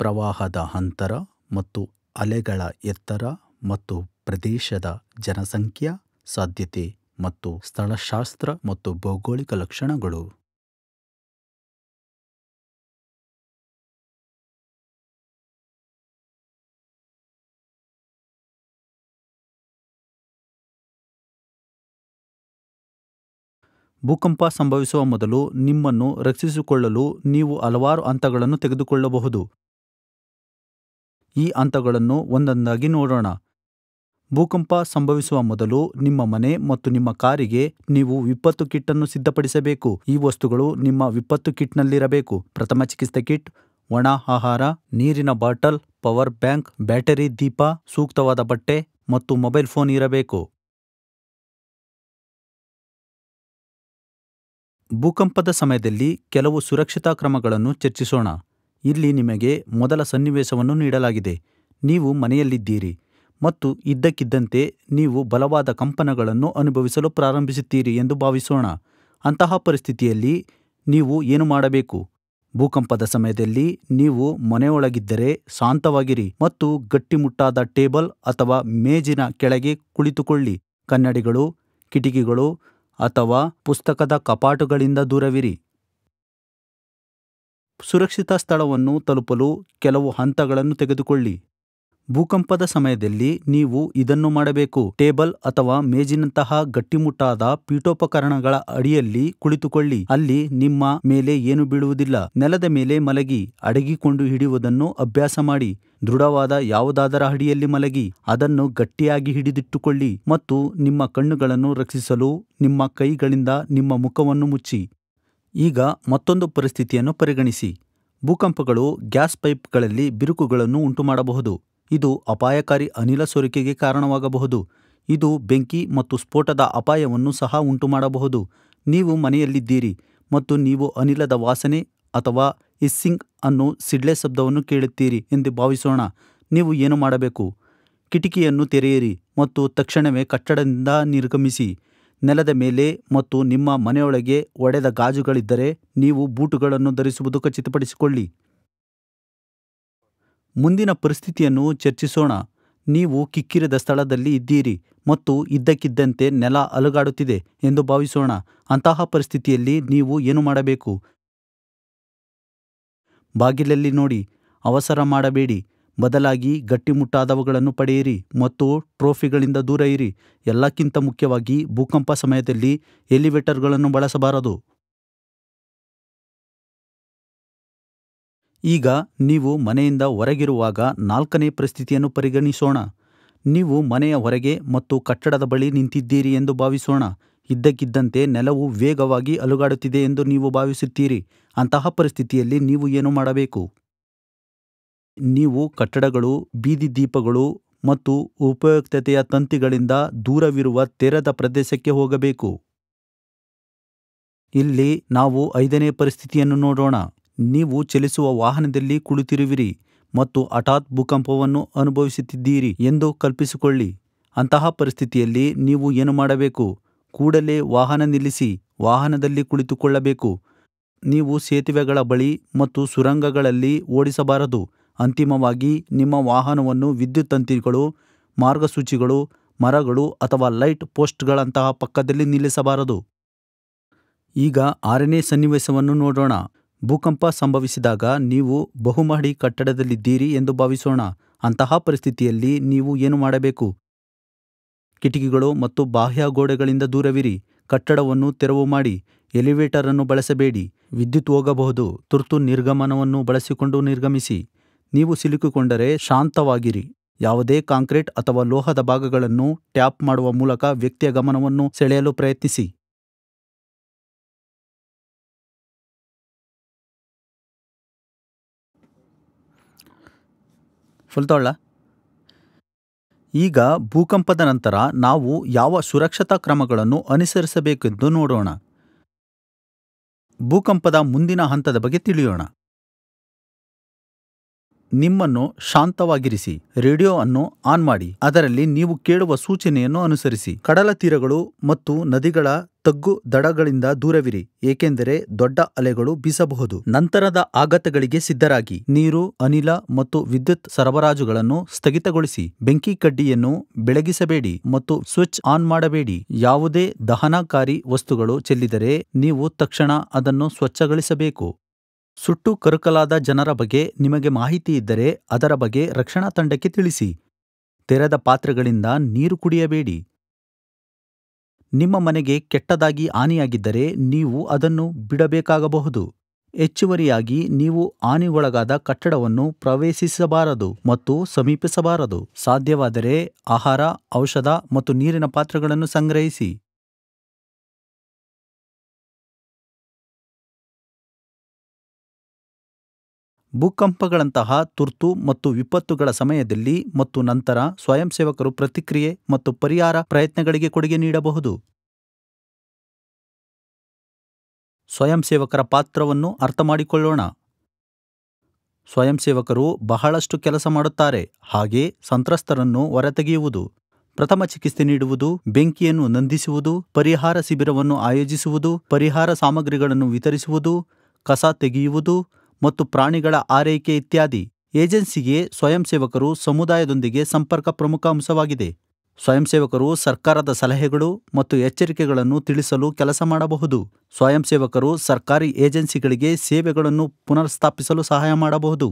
ಪ್ರವಾಹದ ಅಂತರ ಮತ್ತು ಅಲೆಗಳ ಎತ್ತರ ಮತ್ತು ಪ್ರದೇಶದ ಜನಸಂಖ್ಯಾ ಸಾಧ್ಯತೆ ಮತ್ತು ಸ್ಥಳಶಾಸ್ತ್ರ ಮತ್ತು ಭೌಗೋಳಿಕ ಲಕ್ಷಣಗಳು ಭೂಕಂಪ ಸಂಭವಿಸುವ ಮೊದಲು ನಿಮ್ಮನ್ನು ರಕ್ಷಿಸಿಕೊಳ್ಳಲು ನೀವು ಹಲವಾರು ಹಂತಗಳನ್ನು ತೆಗೆದುಕೊಳ್ಳಬಹುದು ಈ ಹಂತಗಳನ್ನು ಒಂದೊಂದಾಗಿ ನೋಡೋಣ ಭೂಕಂಪ ಸಂಭವಿಸುವ ಮೊದಲು ನಿಮ್ಮ ಮನೆ ಮತ್ತು ನಿಮ್ಮ ಕಾರಿಗೆ ನೀವು ವಿಪತ್ತು ಕಿಟ್ ಅನ್ನು ಸಿದ್ಧಪಡಿಸಬೇಕು ಈ ವಸ್ತುಗಳು ನಿಮ್ಮ ವಿಪತ್ತು ಕಿಟ್ನಲ್ಲಿರಬೇಕು ಪ್ರಥಮ ಚಿಕಿತ್ಸೆ ಕಿಟ್ ಒಣ ಆಹಾರ ನೀರಿನ ಬಾಟಲ್ ಪವರ್ ಬ್ಯಾಂಕ್ ಬ್ಯಾಟರಿ ದೀಪ ಸೂಕ್ತವಾದ ಬಟ್ಟೆ ಮತ್ತು ಮೊಬೈಲ್ ಫೋನ್ ಇರಬೇಕು ಭೂಕಂಪದ ಸಮಯದಲ್ಲಿ ಕೆಲವು ಸುರಕ್ಷತಾ ಕ್ರಮಗಳನ್ನು ಚರ್ಚಿಸೋಣ ಇಲ್ಲಿ ನಿಮಗೆ ಮೊದಲ ಸನ್ನಿವೇಶವನ್ನು ನೀಡಲಾಗಿದೆ ನೀವು ಮನೆಯಲ್ಲಿದ್ದೀರಿ ಮತ್ತು ಇದ್ದಕ್ಕಿದ್ದಂತೆ ನೀವು ಬಲವಾದ ಕಂಪನಗಳನ್ನು ಅನುಭವಿಸಲು ಪ್ರಾರಂಭಿಸುತ್ತೀರಿ ಎಂದು ಭಾವಿಸೋಣ ಅಂತಹ ಪರಿಸ್ಥಿತಿಯಲ್ಲಿ ನೀವು ಏನು ಮಾಡಬೇಕು ಭೂಕಂಪದ ಸಮಯದಲ್ಲಿ ನೀವು ಮನೆಯೊಳಗಿದ್ದರೆ ಶಾಂತವಾಗಿರಿ ಮತ್ತು ಗಟ್ಟಿಮುಟ್ಟಾದ ಟೇಬಲ್ ಅಥವಾ ಮೇಜಿನ ಕೆಳಗೆ ಕುಳಿತುಕೊಳ್ಳಿ ಕನ್ನಡಿಗಳು ಕಿಟಕಿಗಳು ಅಥವಾ ಪುಸ್ತಕದ ಕಪಾಟುಗಳಿಂದ ದೂರವಿರಿ ಸುರಕ್ಷಿತ ಸ್ಥಳವನ್ನು ತಲುಪಲು ಕೆಲವು ಹಂತಗಳನ್ನು ತೆಗೆದುಕೊಳ್ಳಿ ಭೂಕಂಪದ ಸಮಯದಲ್ಲಿ ನೀವು ಇದನ್ನು ಮಾಡಬೇಕು ಟೇಬಲ್ ಅಥವಾ ಮೇಜಿನಂತಹ ಗಟ್ಟಿಮುಟ್ಟಾದ ಪೀಠೋಪಕರಣಗಳ ಅಡಿಯಲ್ಲಿ ಕುಳಿತುಕೊಳ್ಳಿ ಅಲ್ಲಿ ನಿಮ್ಮ ಮೇಲೆ ಏನು ಬೀಳುವುದಿಲ್ಲ ನೆಲದ ಮೇಲೆ ಮಲಗಿ ಅಡಗಿಕೊಂಡು ಹಿಡಿಯುವುದನ್ನು ಅಭ್ಯಾಸ ಮಾಡಿ ದೃಢವಾದ ಯಾವುದಾದರ ಅಡಿಯಲ್ಲಿ ಮಲಗಿ ಅದನ್ನು ಗಟ್ಟಿಯಾಗಿ ಹಿಡಿದಿಟ್ಟುಕೊಳ್ಳಿ ಮತ್ತು ನಿಮ್ಮ ಕಣ್ಣುಗಳನ್ನು ರಕ್ಷಿಸಲು ನಿಮ್ಮ ಕೈಗಳಿಂದ ನಿಮ್ಮ ಮುಖವನ್ನು ಮುಚ್ಚಿ ಈಗ ಮತ್ತೊಂದು ಪರಿಸ್ಥಿತಿಯನ್ನು ಪರಿಗಣಿಸಿ ಭೂಕಂಪಗಳು ಗ್ಯಾಸ್ ಪೈಪ್ಗಳಲ್ಲಿ ಬಿರುಕುಗಳನ್ನು ಉಂಟುಮಾಡಬಹುದು ಇದು ಅಪಾಯಕಾರಿ ಅನಿಲ ಸೋರಿಕೆಗೆ ಕಾರಣವಾಗಬಹುದು ಇದು ಬೆಂಕಿ ಮತ್ತು ಸ್ಫೋಟದ ಅಪಾಯವನ್ನು ಸಹ ಉಂಟುಮಾಡಬಹುದು ನೀವು ಮನೆಯಲ್ಲಿದ್ದೀರಿ ಮತ್ತು ನೀವು ಅನಿಲದ ವಾಸನೆ ಅಥವಾ ಇಸ್ಸಿಂಗ್ ಅನ್ನು ಸಿಡ್ಲೆ ಶಬ್ದವನ್ನು ಕೇಳುತ್ತೀರಿ ಎಂದು ಭಾವಿಸೋಣ ನೀವು ಏನು ಮಾಡಬೇಕು ಕಿಟಕಿಯನ್ನು ತೆರೆಯಿರಿ ಮತ್ತು ತಕ್ಷಣವೇ ಕಟ್ಟಡದಿಂದ ನಿರ್ಗಮಿಸಿ ನೆಲದ ಮೇಲೆ ಮತ್ತು ನಿಮ್ಮ ಮನೆಯೊಳಗೆ ಒಡೆದ ಗಾಜುಗಳಿದ್ದರೆ ನೀವು ಬೂಟುಗಳನ್ನು ಧರಿಸುವುದು ಖಚಿತಪಡಿಸಿಕೊಳ್ಳಿ ಮುಂದಿನ ಪರಿಸ್ಥಿತಿಯನ್ನು ಚರ್ಚಿಸೋಣ ನೀವು ಕಿಕ್ಕಿರದ ಸ್ಥಳದಲ್ಲಿ ಇದ್ದೀರಿ ಮತ್ತು ಇದ್ದಕ್ಕಿದ್ದಂತೆ ನೆಲ ಅಲುಗಾಡುತ್ತಿದೆ ಎಂದು ಭಾವಿಸೋಣ ಅಂತಹ ಪರಿಸ್ಥಿತಿಯಲ್ಲಿ ನೀವು ಏನು ಮಾಡಬೇಕು ಬಾಗಿಲಲ್ಲಿ ನೋಡಿ ಅವಸರ ಮಾಡಬೇಡಿ ಬದಲಾಗಿ ಗಟ್ಟಿಮುಟ್ಟಾದವುಗಳನ್ನು ಪಡೆಯಿರಿ ಮತ್ತು ಟ್ರೋಫಿಗಳಿಂದ ದೂರ ಇರಿ ಎಲ್ಲಕ್ಕಿಂತ ಮುಖ್ಯವಾಗಿ ಭೂಕಂಪ ಸಮಯದಲ್ಲಿ ಎಲಿವೇಟರ್ಗಳನ್ನು ಬಳಸಬಾರದು ಈಗ ನೀವು ಮನೆಯಿಂದ ಹೊರಗಿರುವಾಗ ನಾಲ್ಕನೇ ಪರಿಸ್ಥಿತಿಯನ್ನು ಪರಿಗಣಿಸೋಣ ನೀವು ಮನೆಯ ಹೊರಗೆ ಮತ್ತು ಕಟ್ಟಡದ ಬಳಿ ನಿಂತಿದ್ದೀರಿ ಎಂದು ಭಾವಿಸೋಣ ಇದ್ದಕ್ಕಿದ್ದಂತೆ ನೆಲವು ವೇಗವಾಗಿ ಅಲುಗಾಡುತ್ತಿದೆ ಎಂದು ನೀವು ಭಾವಿಸುತ್ತೀರಿ ಅಂತಹ ಪರಿಸ್ಥಿತಿಯಲ್ಲಿ ನೀವು ಏನು ಮಾಡಬೇಕು ನೀವು ಕಟ್ಟಡಗಳು ಬೀದಿ ದೀಪಗಳು ಮತ್ತು ಉಪಯುಕ್ತತೆಯ ತಂತಿಗಳಿಂದ ದೂರವಿರುವ ತೆರೆದ ಪ್ರದೇಶಕ್ಕೆ ಹೋಗಬೇಕು ಇಲ್ಲಿ ನಾವು ಐದನೇ ಪರಿಸ್ಥಿತಿಯನ್ನು ನೋಡೋಣ ನೀವು ಚಲಿಸುವ ವಾಹನದಲ್ಲಿ ಕುಳಿತಿರುವಿರಿ ಮತ್ತು ಹಠಾತ್ ಭೂಕಂಪವನ್ನು ಅನುಭವಿಸುತ್ತಿದ್ದೀರಿ ಎಂದು ಕಲ್ಪಿಸಿಕೊಳ್ಳಿ ಅಂತಹ ಪರಿಸ್ಥಿತಿಯಲ್ಲಿ ನೀವು ಏನು ಮಾಡಬೇಕು ಕೂಡಲೇ ವಾಹನ ನಿಲ್ಲಿಸಿ ವಾಹನದಲ್ಲಿ ಕುಳಿತುಕೊಳ್ಳಬೇಕು ನೀವು ಸೇತುವೆಗಳ ಬಳಿ ಮತ್ತು ಸುರಂಗಗಳಲ್ಲಿ ಓಡಿಸಬಾರದು ಅಂತಿಮವಾಗಿ ನಿಮ್ಮ ವಾಹನವನ್ನು ವಿದ್ಯುತ್ ತಂತಿಗಳು ಮಾರ್ಗಸೂಚಿಗಳು ಮರಗಳು ಅಥವಾ ಲೈಟ್ ಪೋಸ್ಟ್ಗಳಂತಹ ಪಕ್ಕದಲ್ಲಿ ನಿಲ್ಲಿಸಬಾರದು ಈಗ ಆರನೇ ಸನ್ನಿವೇಶವನ್ನು ನೋಡೋಣ ಭೂಕಂಪ ಸಂಭವಿಸಿದಾಗ ನೀವು ಬಹುಮಹಡಿ ಕಟ್ಟಡದಲ್ಲಿದ್ದೀರಿ ಎಂದು ಭಾವಿಸೋಣ ಅಂತಹ ಪರಿಸ್ಥಿತಿಯಲ್ಲಿ ನೀವು ಏನು ಮಾಡಬೇಕು ಕಿಟಕಿಗಳು ಮತ್ತು ಬಾಹ್ಯ ಗೋಡೆಗಳಿಂದ ದೂರವಿರಿ ಕಟ್ಟಡವನ್ನು ತೆರವು ಮಾಡಿ ಎಲಿವೇಟರ್ ಅನ್ನು ಬಳಸಬೇಡಿ ವಿದ್ಯುತ್ ಹೋಗಬಹುದು ತುರ್ತು ನಿರ್ಗಮನವನ್ನು ಬಳಸಿಕೊಂಡು ನಿರ್ಗಮಿಸಿ ನೀವು ಸಿಲುಕಿಕೊಂಡರೆ ಶಾಂತವಾಗಿರಿ ಯಾವುದೇ ಕಾಂಕ್ರೀಟ್ ಅಥವಾ ಲೋಹದ ಭಾಗಗಳನ್ನು ಟ್ಯಾಪ್ ಮಾಡುವ ಮೂಲಕ ವ್ಯಕ್ತಿಯ ಗಮನವನ್ನು ಸೆಳೆಯಲು ಪ್ರಯತ್ನಿಸಿ ಫುಲ್ ಈಗ ಭೂಕಂಪದ ನಂತರ ನಾವು ಯಾವ ಸುರಕ್ಷತಾ ಕ್ರಮಗಳನ್ನು ಅನುಸರಿಸಬೇಕೆಂದು ನೋಡೋಣ ಭೂಕಂಪದ ಮುಂದಿನ ಹಂತದ ಬಗ್ಗೆ ತಿಳಿಯೋಣ ನಿಮ್ಮನ್ನು ಶಾಂತವಾಗಿರಿಸಿ ರೇಡಿಯೋ ಅನ್ನು ಆನ್ ಮಾಡಿ ಅದರಲ್ಲಿ ನೀವು ಕೇಳುವ ಸೂಚನೆಯನ್ನು ಅನುಸರಿಸಿ ಕಡಲ ತೀರಗಳು ಮತ್ತು ನದಿಗಳ ತಗ್ಗು ದಡಗಳಿಂದ ದೂರವಿರಿ ಏಕೆಂದರೆ ದೊಡ್ಡ ಅಲೆಗಳು ಬೀಸಬಹುದು ನಂತರದ ಆಘಾತಗಳಿಗೆ ಸಿದ್ಧರಾಗಿ ನೀರು ಅನಿಲ ಮತ್ತು ವಿದ್ಯುತ್ ಸರಬರಾಜುಗಳನ್ನು ಸ್ಥಗಿತಗೊಳಿಸಿ ಬೆಂಕಿ ಕಡ್ಡಿಯನ್ನು ಬೆಳಗಿಸಬೇಡಿ ಮತ್ತು ಸ್ವಿಚ್ ಆನ್ ಮಾಡಬೇಡಿ ಯಾವುದೇ ದಹನಕಾರಿ ವಸ್ತುಗಳು ಚೆಲ್ಲಿದರೆ ನೀವು ತಕ್ಷಣ ಅದನ್ನು ಸ್ವಚ್ಛಗೊಳಿಸಬೇಕು ಸುಟ್ಟು ಕರುಕಲಾದ ಜನರ ಬಗ್ಗೆ ನಿಮಗೆ ಮಾಹಿತಿ ಇದ್ದರೆ ಅದರ ಬಗ್ಗೆ ರಕ್ಷಣಾ ತಂಡಕ್ಕೆ ತಿಳಿಸಿ ತೆರೆದ ಪಾತ್ರೆಗಳಿಂದ ನೀರು ಕುಡಿಯಬೇಡಿ ನಿಮ್ಮ ಮನೆಗೆ ಕೆಟ್ಟದಾಗಿ ಹಾನಿಯಾಗಿದ್ದರೆ ನೀವು ಅದನ್ನು ಬಿಡಬೇಕಾಗಬಹುದು ಹೆಚ್ಚುವರಿಯಾಗಿ ನೀವು ಆನೆಗೊಳಗಾದ ಕಟ್ಟಡವನ್ನು ಪ್ರವೇಶಿಸಬಾರದು ಮತ್ತು ಸಮೀಪಿಸಬಾರದು ಸಾಧ್ಯವಾದರೆ ಆಹಾರ ಔಷಧ ಮತ್ತು ನೀರಿನ ಪಾತ್ರೆಗಳನ್ನು ಸಂಗ್ರಹಿಸಿ ಭೂಕಂಪಗಳಂತಹ ತುರ್ತು ಮತ್ತು ವಿಪತ್ತುಗಳ ಸಮಯದಲ್ಲಿ ಮತ್ತು ನಂತರ ಸ್ವಯಂ ಸೇವಕರು ಪ್ರತಿಕ್ರಿಯೆ ಮತ್ತು ಪರಿಹಾರ ಪ್ರಯತ್ನಗಳಿಗೆ ಕೊಡುಗೆ ನೀಡಬಹುದು ಸ್ವಯಂ ಸೇವಕರ ಪಾತ್ರವನ್ನು ಅರ್ಥಮಾಡಿಕೊಳ್ಳೋಣ ಸ್ವಯಂ ಸೇವಕರು ಬಹಳಷ್ಟು ಕೆಲಸ ಮಾಡುತ್ತಾರೆ ಹಾಗೆ ಸಂತ್ರಸ್ತರನ್ನು ಹೊರತೆಗೆಯುವುದು ಪ್ರಥಮ ಚಿಕಿತ್ಸೆ ನೀಡುವುದು ಬೆಂಕಿಯನ್ನು ನಂದಿಸುವುದು ಪರಿಹಾರ ಶಿಬಿರವನ್ನು ಆಯೋಜಿಸುವುದು ಪರಿಹಾರ ಸಾಮಗ್ರಿಗಳನ್ನು ವಿತರಿಸುವುದು ಕಸ ತೆಗೆಯುವುದು ಮತ್ತು ಪ್ರಾಣಿಗಳ ಆರೈಕೆ ಇತ್ಯಾದಿ ಏಜೆನ್ಸಿಗೆ ಸ್ವಯಂಸೇವಕರು ಸಮುದಾಯದೊಂದಿಗೆ ಸಂಪರ್ಕ ಪ್ರಮುಖ ಅಂಶವಾಗಿದೆ ಸ್ವಯಂಸೇವಕರು ಸರ್ಕಾರದ ಸಲಹೆಗಳು ಮತ್ತು ಎಚ್ಚರಿಕೆಗಳನ್ನು ತಿಳಿಸಲು ಕೆಲಸ ಮಾಡಬಹುದು ಸ್ವಯಂಸೇವಕರು ಸರ್ಕಾರಿ ಏಜೆನ್ಸಿಗಳಿಗೆ ಸೇವೆಗಳನ್ನು ಪುನರ್ಸ್ಥಾಪಿಸಲು ಸಹಾಯ ಮಾಡಬಹುದು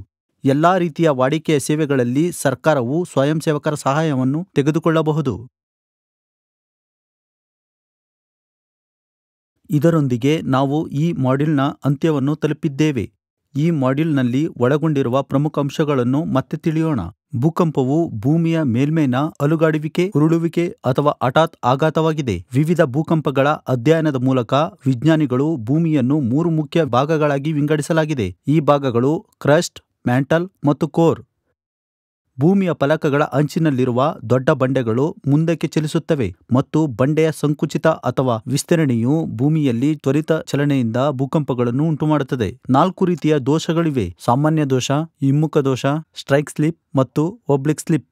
ಎಲ್ಲಾ ರೀತಿಯ ವಾಡಿಕೆಯ ಸೇವೆಗಳಲ್ಲಿ ಸರ್ಕಾರವು ಸ್ವಯಂಸೇವಕರ ಸಹಾಯವನ್ನು ತೆಗೆದುಕೊಳ್ಳಬಹುದು ಇದರೊಂದಿಗೆ ನಾವು ಈ ಮಾಡ್ಯೂಲ್ನ ಅಂತ್ಯವನ್ನು ತಲುಪಿದ್ದೇವೆ ಈ ಮಾಡ್ಯೂಲ್ನಲ್ಲಿ ಒಳಗೊಂಡಿರುವ ಪ್ರಮುಖ ಅಂಶಗಳನ್ನು ಮತ್ತೆ ತಿಳಿಯೋಣ ಭೂಕಂಪವು ಭೂಮಿಯ ಮೇಲ್ಮೈನ ಅಲುಗಾಡುವಿಕೆ ಉರುಳುವಿಕೆ ಅಥವಾ ಹಠಾತ್ ಆಘಾತವಾಗಿದೆ ವಿವಿಧ ಭೂಕಂಪಗಳ ಅಧ್ಯಯನದ ಮೂಲಕ ವಿಜ್ಞಾನಿಗಳು ಭೂಮಿಯನ್ನು ಮೂರು ಮುಖ್ಯ ಭಾಗಗಳಾಗಿ ವಿಂಗಡಿಸಲಾಗಿದೆ ಈ ಭಾಗಗಳು ಕ್ರಸ್ಟ್ ಮ್ಯಾಂಟಲ್ ಮತ್ತು ಕೋರ್ ಭೂಮಿಯ ಫಲಕಗಳ ಅಂಚಿನಲ್ಲಿರುವ ದೊಡ್ಡ ಬಂಡೆಗಳು ಮುಂದಕ್ಕೆ ಚಲಿಸುತ್ತವೆ ಮತ್ತು ಬಂಡೆಯ ಸಂಕುಚಿತ ಅಥವಾ ವಿಸ್ತರಣೆಯು ಭೂಮಿಯಲ್ಲಿ ತ್ವರಿತ ಚಲನೆಯಿಂದ ಭೂಕಂಪಗಳನ್ನು ಉಂಟುಮಾಡುತ್ತದೆ ನಾಲ್ಕು ರೀತಿಯ ದೋಷಗಳಿವೆ ಸಾಮಾನ್ಯ ದೋಷ ಹಿಮ್ಮುಖ ದೋಷ ಸ್ಟ್ರೈಕ್ ಸ್ಲಿಪ್ ಮತ್ತು ಒಬ್ಲಿಕ್ ಸ್ಲಿಪ್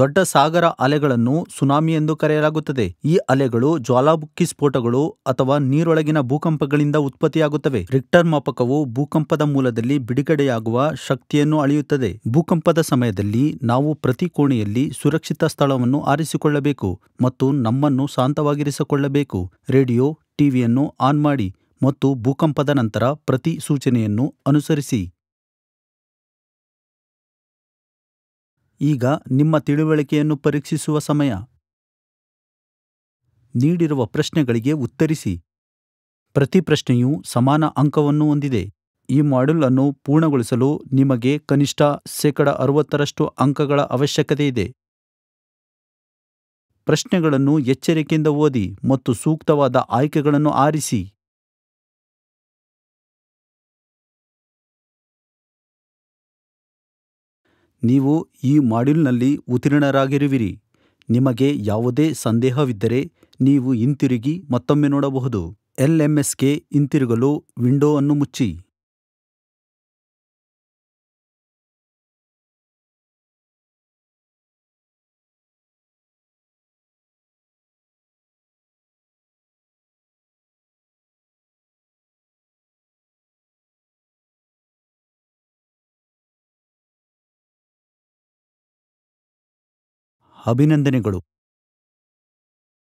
ದೊಡ್ಡ ಸಾಗರ ಅಲೆಗಳನ್ನು ಸುನಾಮಿ ಎಂದು ಕರೆಯಲಾಗುತ್ತದೆ ಈ ಅಲೆಗಳು ಜ್ವಾಲಾಮುಖಿ ಸ್ಫೋಟಗಳು ಅಥವಾ ನೀರೊಳಗಿನ ಭೂಕಂಪಗಳಿಂದ ಉತ್ಪತ್ತಿಯಾಗುತ್ತವೆ ರಿಕ್ಟರ್ ಮಾಪಕವು ಭೂಕಂಪದ ಮೂಲದಲ್ಲಿ ಬಿಡುಗಡೆಯಾಗುವ ಶಕ್ತಿಯನ್ನು ಅಳೆಯುತ್ತದೆ ಭೂಕಂಪದ ಸಮಯದಲ್ಲಿ ನಾವು ಪ್ರತಿ ಕೋಣೆಯಲ್ಲಿ ಸುರಕ್ಷಿತ ಸ್ಥಳವನ್ನು ಆರಿಸಿಕೊಳ್ಳಬೇಕು ಮತ್ತು ನಮ್ಮನ್ನು ಶಾಂತವಾಗಿರಿಸಿಕೊಳ್ಳಬೇಕು ರೇಡಿಯೋ ಟಿವಿಯನ್ನು ಆನ್ ಮಾಡಿ ಮತ್ತು ಭೂಕಂಪದ ನಂತರ ಪ್ರತಿ ಸೂಚನೆಯನ್ನು ಅನುಸರಿಸಿ ಈಗ ನಿಮ್ಮ ತಿಳುವಳಿಕೆಯನ್ನು ಪರೀಕ್ಷಿಸುವ ಸಮಯ ನೀಡಿರುವ ಪ್ರಶ್ನೆಗಳಿಗೆ ಉತ್ತರಿಸಿ ಪ್ರತಿ ಪ್ರಶ್ನೆಯೂ ಸಮಾನ ಅಂಕವನ್ನು ಹೊಂದಿದೆ ಈ ಮಾಡ್ಯೂಲ್ ಅನ್ನು ಪೂರ್ಣಗೊಳಿಸಲು ನಿಮಗೆ ಕನಿಷ್ಠ ಶೇಕಡ ಅರವತ್ತರಷ್ಟು ಅಂಕಗಳ ಅವಶ್ಯಕತೆ ಇದೆ ಪ್ರಶ್ನೆಗಳನ್ನು ಎಚ್ಚರಿಕೆಯಿಂದ ಓದಿ ಮತ್ತು ಸೂಕ್ತವಾದ ಆಯ್ಕೆಗಳನ್ನು ಆರಿಸಿ ನೀವು ಈ ಮಾಡ್ಯೂಲ್ನಲ್ಲಿ ಉತ್ತೀರ್ಣರಾಗಿರುವಿರಿ ನಿಮಗೆ ಯಾವುದೇ ಸಂದೇಹವಿದ್ದರೆ ನೀವು ಹಿಂತಿರುಗಿ ಮತ್ತೊಮ್ಮೆ ನೋಡಬಹುದು ಎಲ್ಎಂಎಸ್ಗೆ ಹಿಂತಿರುಗಲು ವಿಂಡೋ ಅನ್ನು ಮುಚ್ಚಿ ಅಭಿನಂದನೆಗಳು